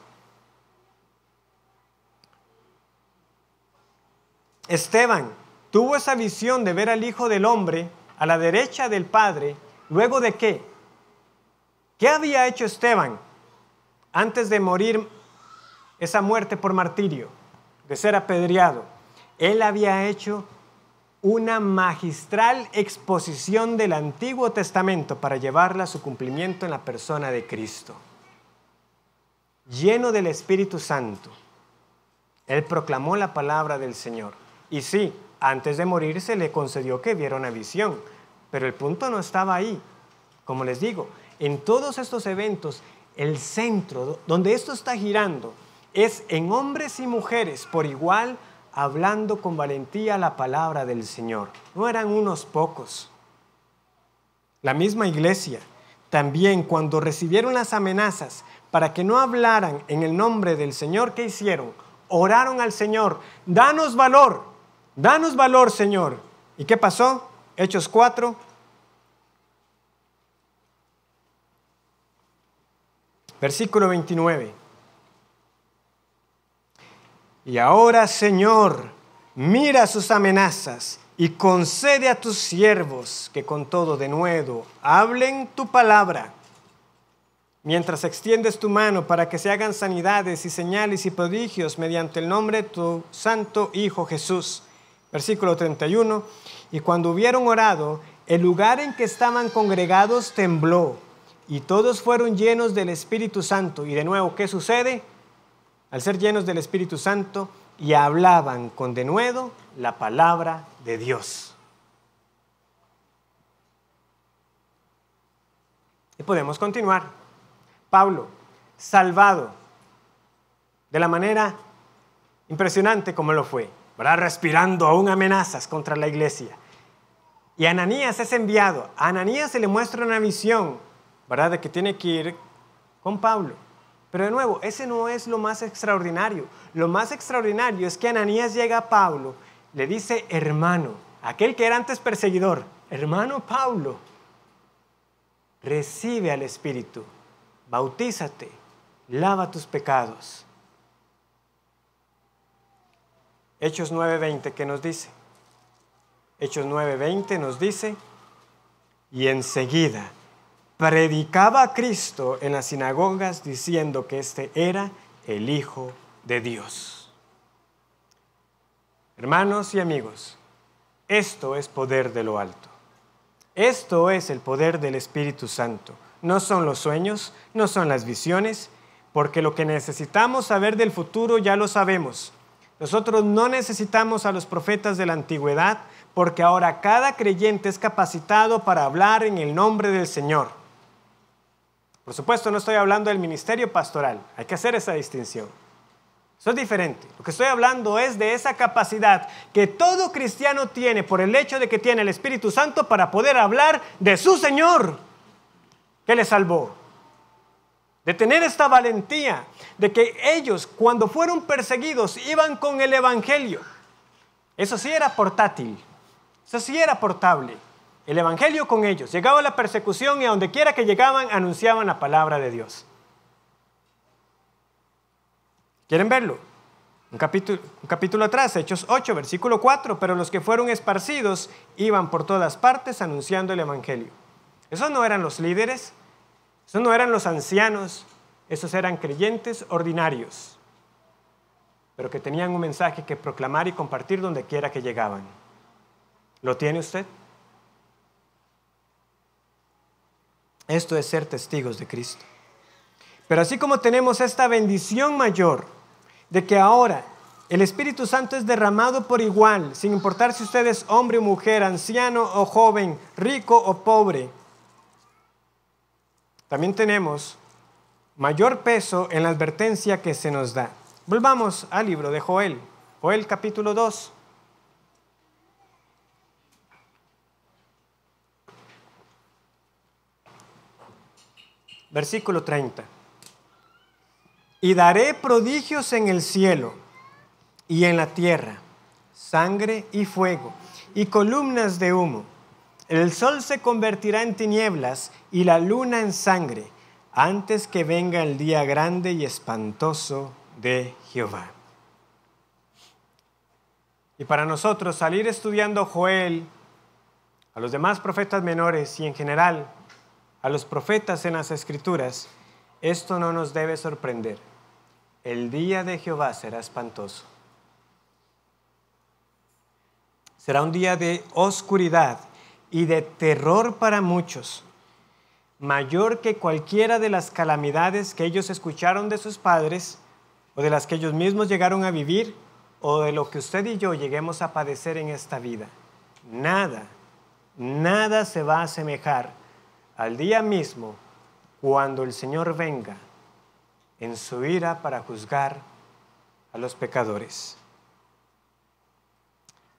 Esteban, tuvo esa visión de ver al Hijo del Hombre a la derecha del Padre, luego de qué? ¿Qué había hecho Esteban antes de morir esa muerte por martirio, de ser apedreado? Él había hecho una magistral exposición del Antiguo Testamento para llevarla a su cumplimiento en la persona de Cristo. Lleno del Espíritu Santo, él proclamó la palabra del Señor. Y sí, antes de morir se le concedió que viera una visión, pero el punto no estaba ahí. Como les digo, en todos estos eventos, el centro donde esto está girando es en hombres y mujeres por igual, hablando con valentía la palabra del Señor. No eran unos pocos. La misma iglesia, también cuando recibieron las amenazas para que no hablaran en el nombre del Señor, que hicieron? Oraron al Señor, danos valor, Danos valor, Señor. ¿Y qué pasó? Hechos 4. Versículo 29. Y ahora, Señor, mira sus amenazas y concede a tus siervos que con todo denuedo hablen tu palabra, mientras extiendes tu mano para que se hagan sanidades y señales y prodigios mediante el nombre de tu santo Hijo Jesús Versículo 31. Y cuando hubieron orado, el lugar en que estaban congregados tembló y todos fueron llenos del Espíritu Santo. Y de nuevo, ¿qué sucede? Al ser llenos del Espíritu Santo y hablaban con denuedo la palabra de Dios. Y podemos continuar. Pablo, salvado de la manera impresionante como lo fue. ¿verdad? respirando aún amenazas contra la iglesia. Y Ananías es enviado. A Ananías se le muestra una visión, ¿verdad? De que tiene que ir con Pablo. Pero de nuevo, ese no es lo más extraordinario. Lo más extraordinario es que Ananías llega a Pablo, le dice hermano, aquel que era antes perseguidor, hermano Pablo, recibe al Espíritu, bautízate, lava tus pecados. Hechos 9:20, ¿qué nos dice? Hechos 9:20 nos dice, y enseguida predicaba a Cristo en las sinagogas diciendo que este era el Hijo de Dios. Hermanos y amigos, esto es poder de lo alto. Esto es el poder del Espíritu Santo. No son los sueños, no son las visiones, porque lo que necesitamos saber del futuro ya lo sabemos. Nosotros no necesitamos a los profetas de la antigüedad porque ahora cada creyente es capacitado para hablar en el nombre del Señor. Por supuesto, no estoy hablando del ministerio pastoral, hay que hacer esa distinción. Eso es diferente. Lo que estoy hablando es de esa capacidad que todo cristiano tiene por el hecho de que tiene el Espíritu Santo para poder hablar de su Señor que le salvó de tener esta valentía, de que ellos cuando fueron perseguidos iban con el Evangelio. Eso sí era portátil, eso sí era portable. El Evangelio con ellos. Llegaba la persecución y a donde quiera que llegaban anunciaban la palabra de Dios. ¿Quieren verlo? Un capítulo, capítulo atrás, Hechos 8, versículo 4, pero los que fueron esparcidos iban por todas partes anunciando el Evangelio. Esos no eran los líderes, esos no eran los ancianos, esos eran creyentes ordinarios, pero que tenían un mensaje que proclamar y compartir donde quiera que llegaban. ¿Lo tiene usted? Esto es ser testigos de Cristo. Pero así como tenemos esta bendición mayor de que ahora el Espíritu Santo es derramado por igual, sin importar si usted es hombre o mujer, anciano o joven, rico o pobre, también tenemos mayor peso en la advertencia que se nos da. Volvamos al libro de Joel, Joel capítulo 2. Versículo 30. Y daré prodigios en el cielo y en la tierra, sangre y fuego, y columnas de humo el sol se convertirá en tinieblas y la luna en sangre antes que venga el día grande y espantoso de Jehová. Y para nosotros salir estudiando Joel, a los demás profetas menores y en general a los profetas en las escrituras, esto no nos debe sorprender. El día de Jehová será espantoso. Será un día de oscuridad y de terror para muchos, mayor que cualquiera de las calamidades que ellos escucharon de sus padres o de las que ellos mismos llegaron a vivir o de lo que usted y yo lleguemos a padecer en esta vida. Nada, nada se va a asemejar al día mismo cuando el Señor venga en su ira para juzgar a los pecadores.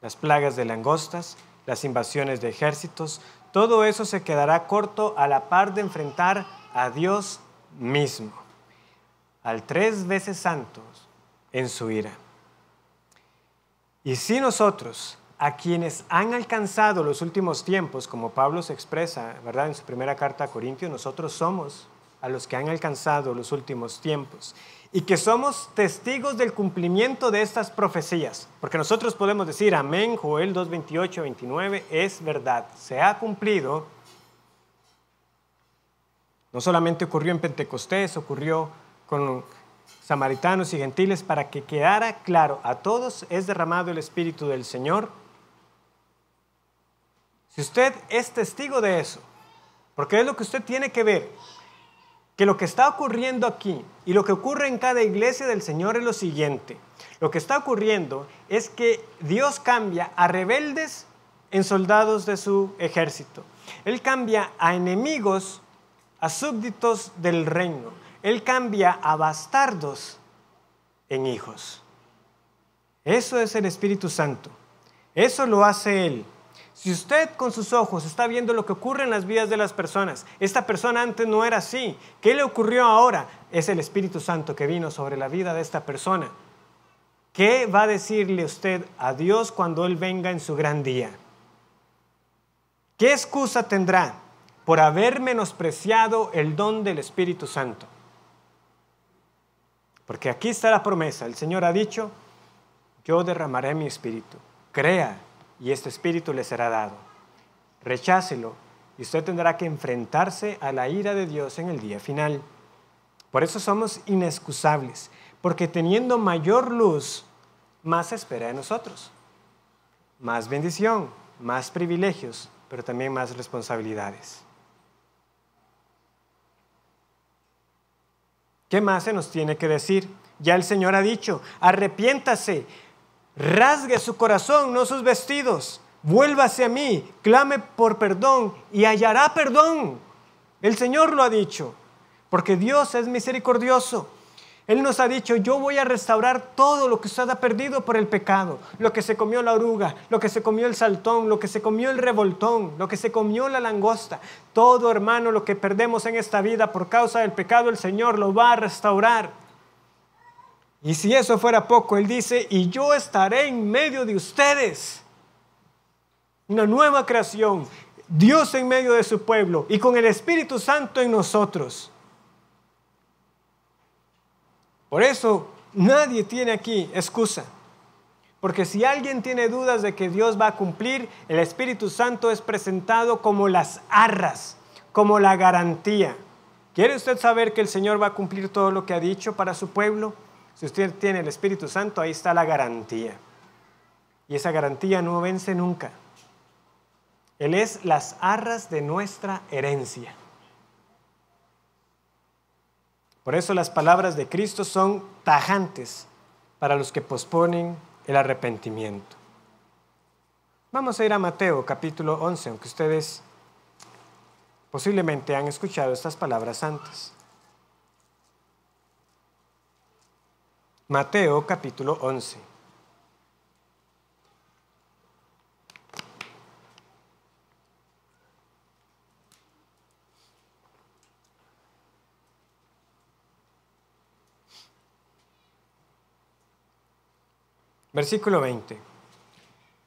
Las plagas de langostas, las invasiones de ejércitos, todo eso se quedará corto a la par de enfrentar a Dios mismo, al tres veces santos en su ira. Y si nosotros, a quienes han alcanzado los últimos tiempos, como Pablo se expresa, ¿verdad? En su primera carta a Corintios, nosotros somos a los que han alcanzado los últimos tiempos y que somos testigos del cumplimiento de estas profecías, porque nosotros podemos decir, amén, Joel 2, 28, 29, es verdad, se ha cumplido. No solamente ocurrió en Pentecostés, ocurrió con samaritanos y gentiles, para que quedara claro, a todos es derramado el Espíritu del Señor. Si usted es testigo de eso, porque es lo que usted tiene que ver, que lo que está ocurriendo aquí y lo que ocurre en cada iglesia del Señor es lo siguiente. Lo que está ocurriendo es que Dios cambia a rebeldes en soldados de su ejército. Él cambia a enemigos, a súbditos del reino. Él cambia a bastardos en hijos. Eso es el Espíritu Santo. Eso lo hace Él. Si usted con sus ojos está viendo lo que ocurre en las vidas de las personas, esta persona antes no era así, ¿qué le ocurrió ahora? Es el Espíritu Santo que vino sobre la vida de esta persona. ¿Qué va a decirle usted a Dios cuando Él venga en su gran día? ¿Qué excusa tendrá por haber menospreciado el don del Espíritu Santo? Porque aquí está la promesa. El Señor ha dicho, yo derramaré mi espíritu. Crea y este espíritu le será dado. Rechácelo y usted tendrá que enfrentarse a la ira de Dios en el día final. Por eso somos inexcusables, porque teniendo mayor luz, más espera de nosotros. Más bendición, más privilegios, pero también más responsabilidades. ¿Qué más se nos tiene que decir? Ya el Señor ha dicho, arrepiéntase, Rasgue su corazón, no sus vestidos. Vuélvase a mí, clame por perdón y hallará perdón. El Señor lo ha dicho, porque Dios es misericordioso. Él nos ha dicho, yo voy a restaurar todo lo que usted ha perdido por el pecado, lo que se comió la oruga, lo que se comió el saltón, lo que se comió el revoltón, lo que se comió la langosta. Todo hermano, lo que perdemos en esta vida por causa del pecado, el Señor lo va a restaurar. Y si eso fuera poco, Él dice, y yo estaré en medio de ustedes. Una nueva creación, Dios en medio de su pueblo y con el Espíritu Santo en nosotros. Por eso nadie tiene aquí excusa. Porque si alguien tiene dudas de que Dios va a cumplir, el Espíritu Santo es presentado como las arras, como la garantía. ¿Quiere usted saber que el Señor va a cumplir todo lo que ha dicho para su pueblo? Si usted tiene el Espíritu Santo, ahí está la garantía. Y esa garantía no vence nunca. Él es las arras de nuestra herencia. Por eso las palabras de Cristo son tajantes para los que posponen el arrepentimiento. Vamos a ir a Mateo capítulo 11, aunque ustedes posiblemente han escuchado estas palabras antes. Mateo capítulo 11. Versículo 20.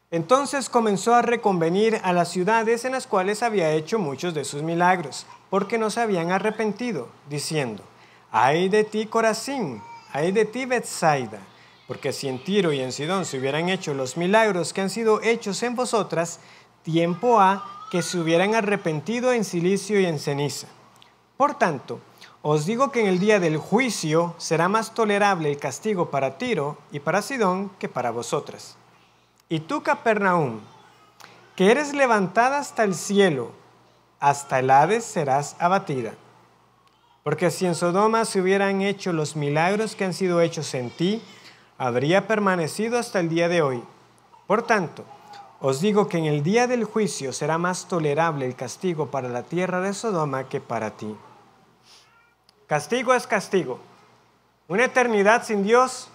Entonces comenzó a reconvenir a las ciudades en las cuales había hecho muchos de sus milagros, porque no se habían arrepentido, diciendo, ay de ti, Corazín, Ay de ti, Bethsaida, porque si en Tiro y en Sidón se hubieran hecho los milagros que han sido hechos en vosotras, tiempo ha que se hubieran arrepentido en silicio y en ceniza. Por tanto, os digo que en el día del juicio será más tolerable el castigo para Tiro y para Sidón que para vosotras. Y tú, Capernaum, que eres levantada hasta el cielo, hasta el Hades serás abatida. Porque si en Sodoma se hubieran hecho los milagros que han sido hechos en ti, habría permanecido hasta el día de hoy. Por tanto, os digo que en el día del juicio será más tolerable el castigo para la tierra de Sodoma que para ti. Castigo es castigo. Una eternidad sin Dios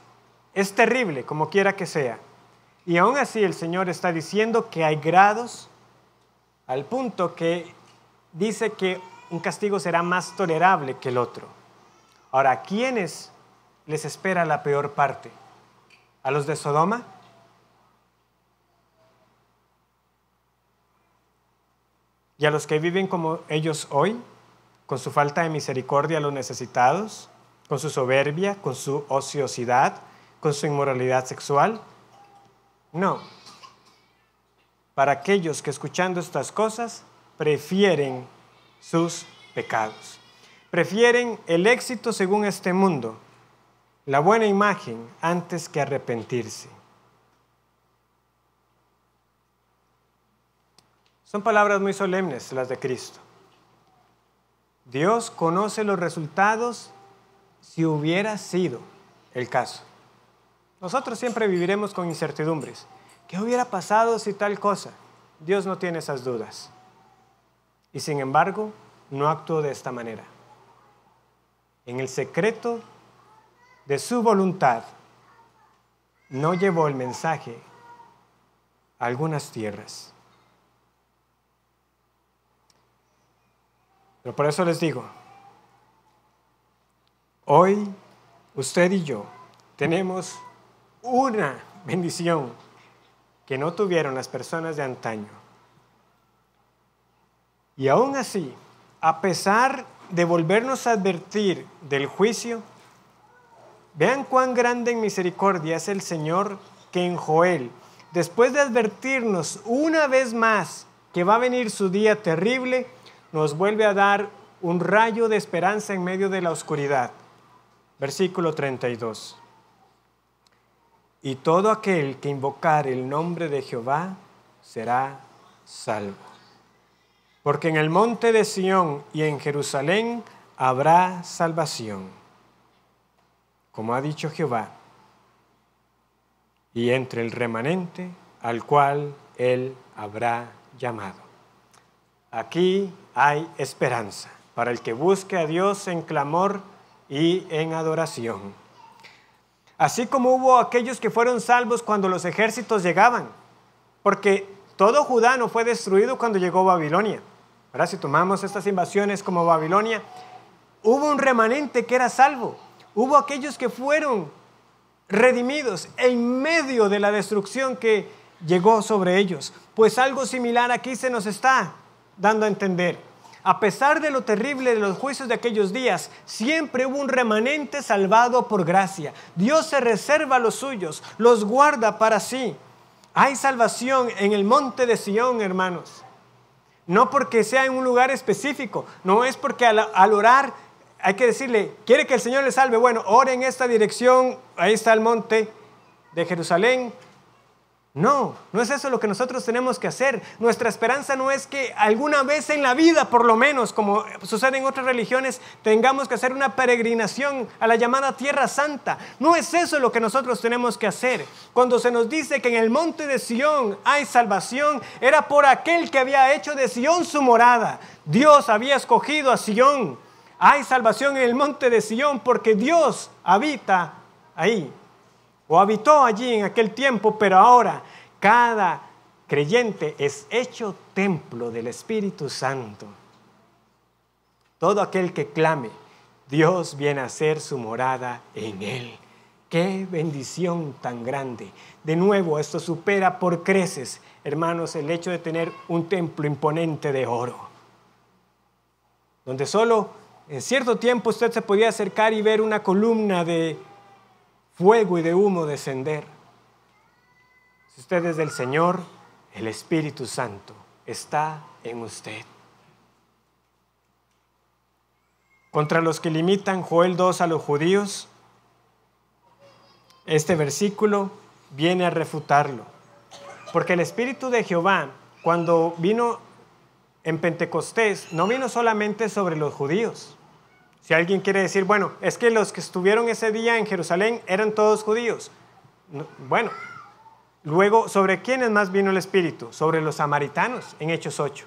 es terrible, como quiera que sea. Y aún así el Señor está diciendo que hay grados al punto que dice que un castigo será más tolerable que el otro. Ahora, ¿a quiénes les espera la peor parte? ¿A los de Sodoma? ¿Y a los que viven como ellos hoy? ¿Con su falta de misericordia a los necesitados? ¿Con su soberbia? ¿Con su ociosidad? ¿Con su inmoralidad sexual? No. Para aquellos que escuchando estas cosas prefieren sus pecados. Prefieren el éxito según este mundo, la buena imagen, antes que arrepentirse. Son palabras muy solemnes las de Cristo. Dios conoce los resultados si hubiera sido el caso. Nosotros siempre viviremos con incertidumbres. ¿Qué hubiera pasado si tal cosa? Dios no tiene esas dudas. Y sin embargo, no actuó de esta manera. En el secreto de su voluntad, no llevó el mensaje a algunas tierras. Pero por eso les digo, hoy usted y yo tenemos una bendición que no tuvieron las personas de antaño. Y aún así, a pesar de volvernos a advertir del juicio, vean cuán grande en misericordia es el Señor que en Joel, después de advertirnos una vez más que va a venir su día terrible, nos vuelve a dar un rayo de esperanza en medio de la oscuridad. Versículo 32. Y todo aquel que invocar el nombre de Jehová será salvo porque en el monte de Sión y en Jerusalén habrá salvación, como ha dicho Jehová, y entre el remanente al cual él habrá llamado. Aquí hay esperanza para el que busque a Dios en clamor y en adoración. Así como hubo aquellos que fueron salvos cuando los ejércitos llegaban, porque todo Judá no fue destruido cuando llegó Babilonia. Si tomamos estas invasiones como Babilonia, hubo un remanente que era salvo, hubo aquellos que fueron redimidos en medio de la destrucción que llegó sobre ellos. Pues algo similar aquí se nos está dando a entender. A pesar de lo terrible de los juicios de aquellos días, siempre hubo un remanente salvado por gracia. Dios se reserva los suyos, los guarda para sí. Hay salvación en el monte de Sión, hermanos no porque sea en un lugar específico, no es porque al, orar hay que decirle, quiere que el Señor le salve, bueno, ore en esta dirección, ahí está el monte de Jerusalén, no, no es eso lo que nosotros tenemos que hacer. Nuestra esperanza no es que alguna vez en la vida, por lo menos, como sucede en otras religiones, tengamos que hacer una peregrinación a la llamada Tierra Santa. No es eso lo que nosotros tenemos que hacer. Cuando se nos dice que en el monte de Sión hay salvación, era por aquel que había hecho de Sión su morada. Dios había escogido a Sión. Hay salvación en el monte de Sión porque Dios habita ahí o habitó allí en aquel tiempo, pero ahora cada creyente es hecho templo del Espíritu Santo. Todo aquel que clame, Dios viene a hacer su morada en él. Qué bendición tan grande. De nuevo, esto supera por creces, hermanos, el hecho de tener un templo imponente de oro, donde solo en cierto tiempo usted se podía acercar y ver una columna de fuego y de humo descender. Si usted es del Señor, el Espíritu Santo está en usted. Contra los que limitan Joel 2 a los judíos, este versículo viene a refutarlo. Porque el Espíritu de Jehová, cuando vino en Pentecostés, no vino solamente sobre los judíos. Si alguien quiere decir, bueno, es que los que estuvieron ese día en Jerusalén eran todos judíos. Bueno, luego, ¿sobre quiénes más vino el Espíritu? Sobre los samaritanos, en Hechos 8.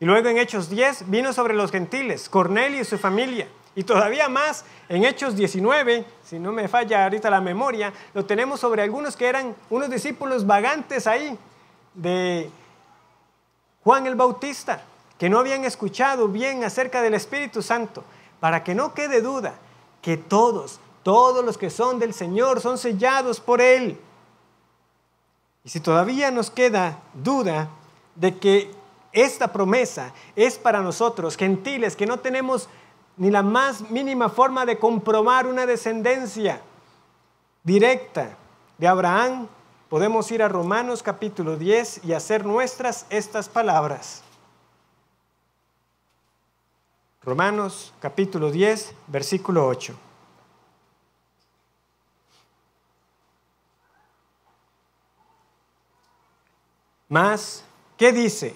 Y luego en Hechos 10 vino sobre los gentiles, Cornelio y su familia. Y todavía más, en Hechos 19, si no me falla ahorita la memoria, lo tenemos sobre algunos que eran unos discípulos vagantes ahí de Juan el Bautista, que no habían escuchado bien acerca del Espíritu Santo para que no quede duda que todos, todos los que son del Señor son sellados por Él. Y si todavía nos queda duda de que esta promesa es para nosotros, gentiles, que no tenemos ni la más mínima forma de comprobar una descendencia directa de Abraham, podemos ir a Romanos capítulo 10 y hacer nuestras estas palabras. Romanos capítulo 10, versículo 8. Mas, ¿qué dice?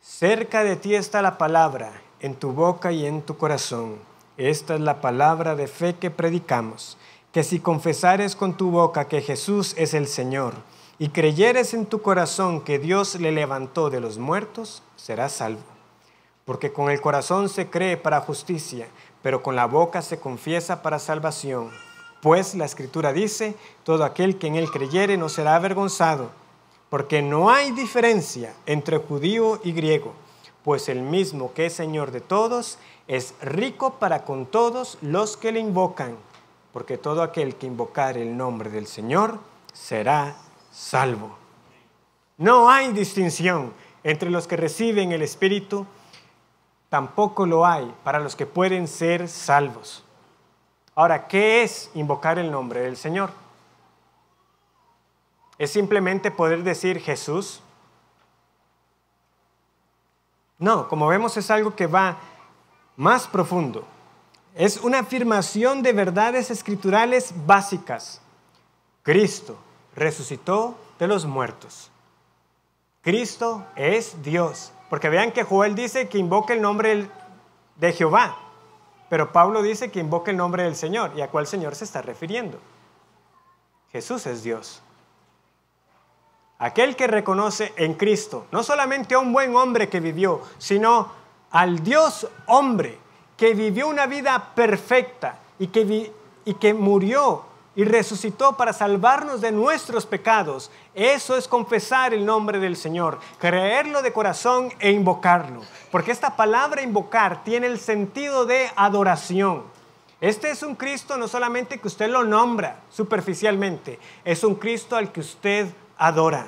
Cerca de ti está la palabra, en tu boca y en tu corazón. Esta es la palabra de fe que predicamos, que si confesares con tu boca que Jesús es el Señor y creyeres en tu corazón que Dios le levantó de los muertos, serás salvo porque con el corazón se cree para justicia, pero con la boca se confiesa para salvación. Pues la escritura dice, todo aquel que en él creyere no será avergonzado, porque no hay diferencia entre judío y griego, pues el mismo que es Señor de todos es rico para con todos los que le invocan, porque todo aquel que invocar el nombre del Señor será salvo. No hay distinción entre los que reciben el Espíritu tampoco lo hay para los que pueden ser salvos. Ahora, ¿qué es invocar el nombre del Señor? ¿Es simplemente poder decir Jesús? No, como vemos es algo que va más profundo. Es una afirmación de verdades escriturales básicas. Cristo resucitó de los muertos. Cristo es Dios. Porque vean que Joel dice que invoque el nombre de Jehová, pero Pablo dice que invoque el nombre del Señor. ¿Y a cuál Señor se está refiriendo? Jesús es Dios. Aquel que reconoce en Cristo, no solamente a un buen hombre que vivió, sino al Dios hombre que vivió una vida perfecta y que, y que murió y resucitó para salvarnos de nuestros pecados. Eso es confesar el nombre del Señor, creerlo de corazón e invocarlo. Porque esta palabra invocar tiene el sentido de adoración. Este es un Cristo no solamente que usted lo nombra superficialmente, es un Cristo al que usted adora.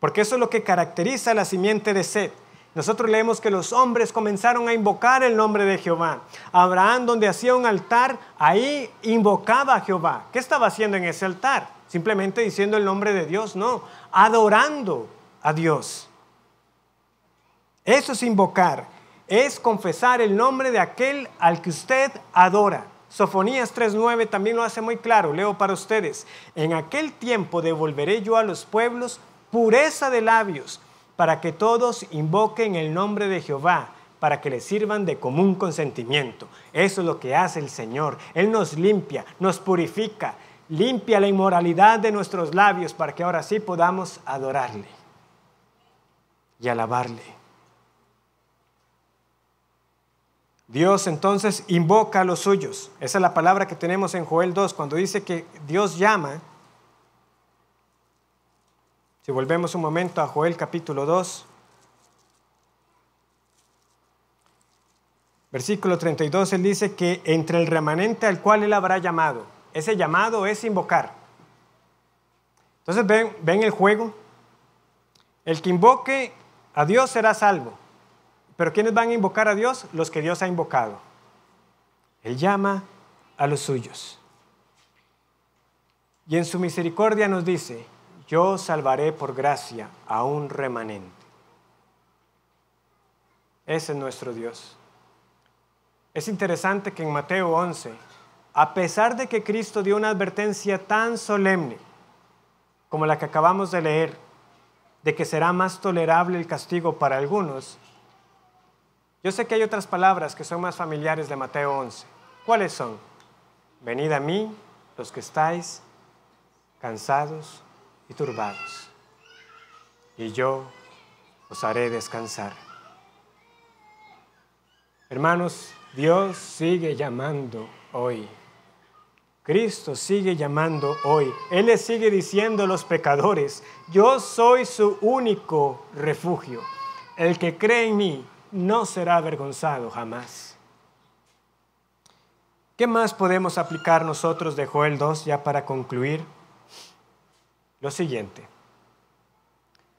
Porque eso es lo que caracteriza la simiente de sed nosotros leemos que los hombres comenzaron a invocar el nombre de Jehová. Abraham, donde hacía un altar, ahí invocaba a Jehová. ¿Qué estaba haciendo en ese altar? Simplemente diciendo el nombre de Dios, no, adorando a Dios. Eso es invocar, es confesar el nombre de aquel al que usted adora. Sofonías 3.9 también lo hace muy claro, leo para ustedes. En aquel tiempo devolveré yo a los pueblos pureza de labios para que todos invoquen el nombre de Jehová, para que le sirvan de común consentimiento. Eso es lo que hace el Señor. Él nos limpia, nos purifica, limpia la inmoralidad de nuestros labios para que ahora sí podamos adorarle y alabarle. Dios entonces invoca a los suyos. Esa es la palabra que tenemos en Joel 2 cuando dice que Dios llama si volvemos un momento a Joel capítulo 2, versículo 32, él dice que entre el remanente al cual él habrá llamado, ese llamado es invocar. Entonces ven, el juego. El que invoque a Dios será salvo. Pero ¿quiénes van a invocar a Dios? Los que Dios ha invocado. Él llama a los suyos. Y en su misericordia nos dice, yo salvaré por gracia a un remanente. Ese es nuestro Dios. Es interesante que en Mateo 11, a pesar de que Cristo dio una advertencia tan solemne como la que acabamos de leer, de que será más tolerable el castigo para algunos, yo sé que hay otras palabras que son más familiares de Mateo 11. ¿Cuáles son? Venid a mí, los que estáis cansados y turbados, y yo os haré descansar. Hermanos, Dios sigue llamando hoy. Cristo sigue llamando hoy. Él le sigue diciendo a los pecadores, yo soy su único refugio. El que cree en mí no será avergonzado jamás. ¿Qué más podemos aplicar nosotros de Joel 2 ya para concluir? lo siguiente.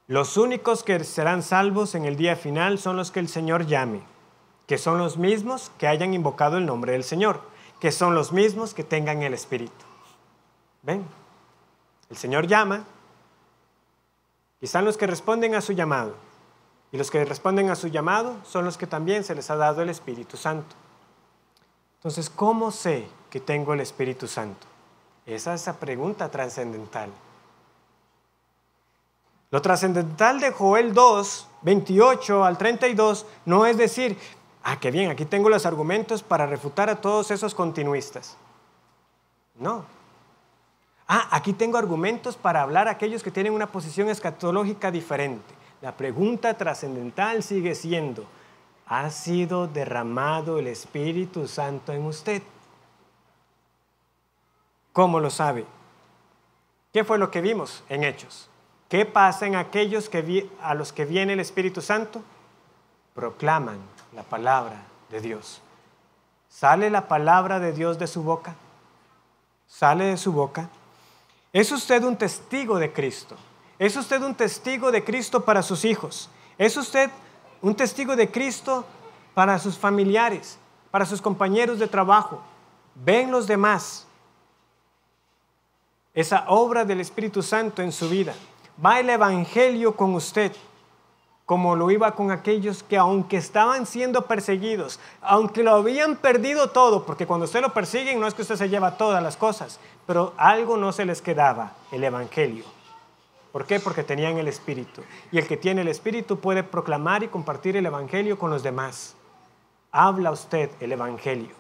Los únicos que serán salvos en el día final son los que el Señor llame, que son los mismos que hayan invocado el nombre del Señor, que son los mismos que tengan el Espíritu. ¿Ven? El Señor llama y están los que responden a su llamado. Y los que responden a su llamado son los que también se les ha dado el Espíritu Santo. Entonces, ¿cómo sé que tengo el Espíritu Santo? Esa es la pregunta trascendental. Lo trascendental de Joel 2, 28 al 32, no es decir, ah, qué bien, aquí tengo los argumentos para refutar a todos esos continuistas. No. Ah, aquí tengo argumentos para hablar a aquellos que tienen una posición escatológica diferente. La pregunta trascendental sigue siendo, ¿ha sido derramado el Espíritu Santo en usted? ¿Cómo lo sabe? ¿Qué fue lo que vimos en Hechos? ¿Qué pasa en aquellos a los que viene el Espíritu Santo? Proclaman la palabra de Dios. ¿Sale la palabra de Dios de su boca? ¿Sale de su boca? ¿Es usted un testigo de Cristo? ¿Es usted un testigo de Cristo para sus hijos? ¿Es usted un testigo de Cristo para sus familiares, para sus compañeros de trabajo? ¿Ven los demás esa obra del Espíritu Santo en su vida? va el Evangelio con usted, como lo iba con aquellos que aunque estaban siendo perseguidos, aunque lo habían perdido todo, porque cuando usted lo persiguen no es que usted se lleva todas las cosas, pero algo no se les quedaba, el Evangelio. ¿Por qué? Porque tenían el Espíritu. Y el que tiene el Espíritu puede proclamar y compartir el Evangelio con los demás. Habla usted el Evangelio.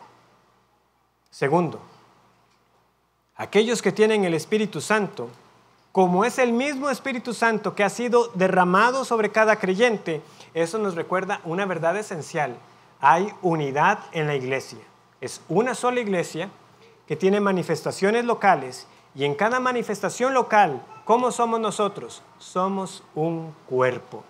Segundo, aquellos que tienen el Espíritu Santo como es el mismo Espíritu Santo que ha sido derramado sobre cada creyente, eso nos recuerda una verdad esencial. Hay unidad en la iglesia. Es una sola iglesia que tiene manifestaciones locales y en cada manifestación local, ¿cómo somos nosotros? Somos un cuerpo.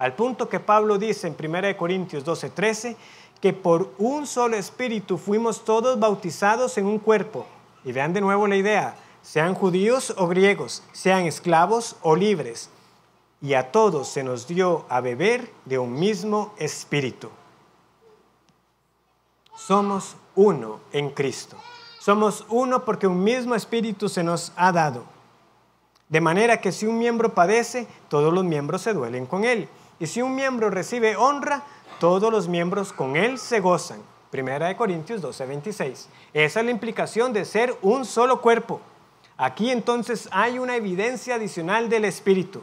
Al punto que Pablo dice en 1 Corintios 12:13 que por un solo espíritu fuimos todos bautizados en un cuerpo. Y vean de nuevo la idea, sean judíos o griegos, sean esclavos o libres, y a todos se nos dio a beber de un mismo espíritu. Somos uno en Cristo. Somos uno porque un mismo espíritu se nos ha dado. De manera que si un miembro padece, todos los miembros se duelen con él. Y si un miembro recibe honra, todos los miembros con él se gozan. Primera de Corintios 12:26. Esa es la implicación de ser un solo cuerpo. Aquí entonces hay una evidencia adicional del Espíritu.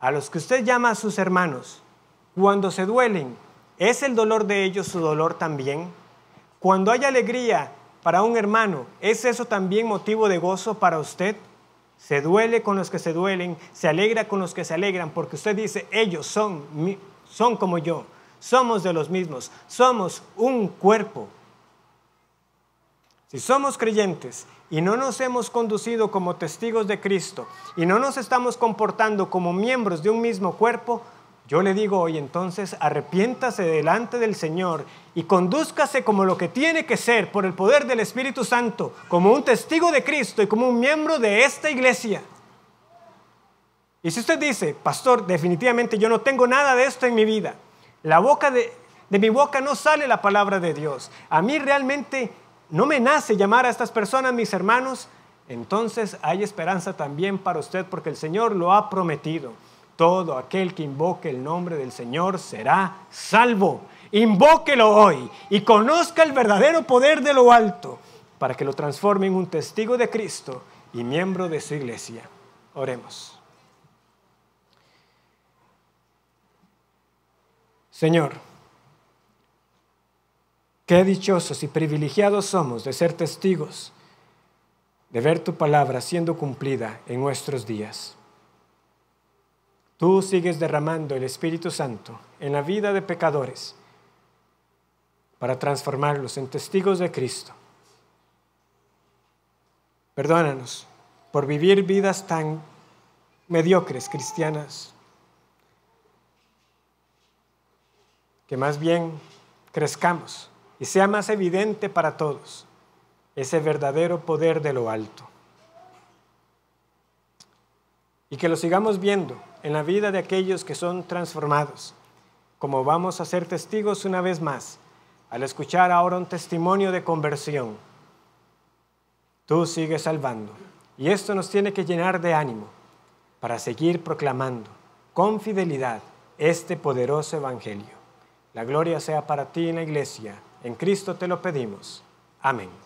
A los que usted llama a sus hermanos, cuando se duelen, ¿es el dolor de ellos su dolor también? Cuando hay alegría para un hermano, ¿es eso también motivo de gozo para usted? Se duele con los que se duelen, se alegra con los que se alegran, porque usted dice, ellos son, son como yo, somos de los mismos, somos un cuerpo. Si somos creyentes y no nos hemos conducido como testigos de Cristo y no nos estamos comportando como miembros de un mismo cuerpo, yo le digo hoy entonces, arrepiéntase delante del Señor y condúzcase como lo que tiene que ser por el poder del Espíritu Santo, como un testigo de Cristo y como un miembro de esta iglesia. Y si usted dice, pastor, definitivamente yo no tengo nada de esto en mi vida, la boca de, de mi boca no sale la palabra de Dios, a mí realmente no me nace llamar a estas personas mis hermanos, entonces hay esperanza también para usted porque el Señor lo ha prometido. Todo aquel que invoque el nombre del Señor será salvo. Invóquelo hoy y conozca el verdadero poder de lo alto para que lo transforme en un testigo de Cristo y miembro de su iglesia. Oremos. Señor, Qué dichosos y privilegiados somos de ser testigos, de ver tu palabra siendo cumplida en nuestros días. Tú sigues derramando el Espíritu Santo en la vida de pecadores para transformarlos en testigos de Cristo. Perdónanos por vivir vidas tan mediocres cristianas, que más bien crezcamos y sea más evidente para todos ese verdadero poder de lo alto. Y que lo sigamos viendo en la vida de aquellos que son transformados, como vamos a ser testigos una vez más al escuchar ahora un testimonio de conversión. Tú sigues salvando. Y esto nos tiene que llenar de ánimo para seguir proclamando con fidelidad este poderoso Evangelio. La gloria sea para ti en la iglesia en Cristo te lo pedimos. Amén.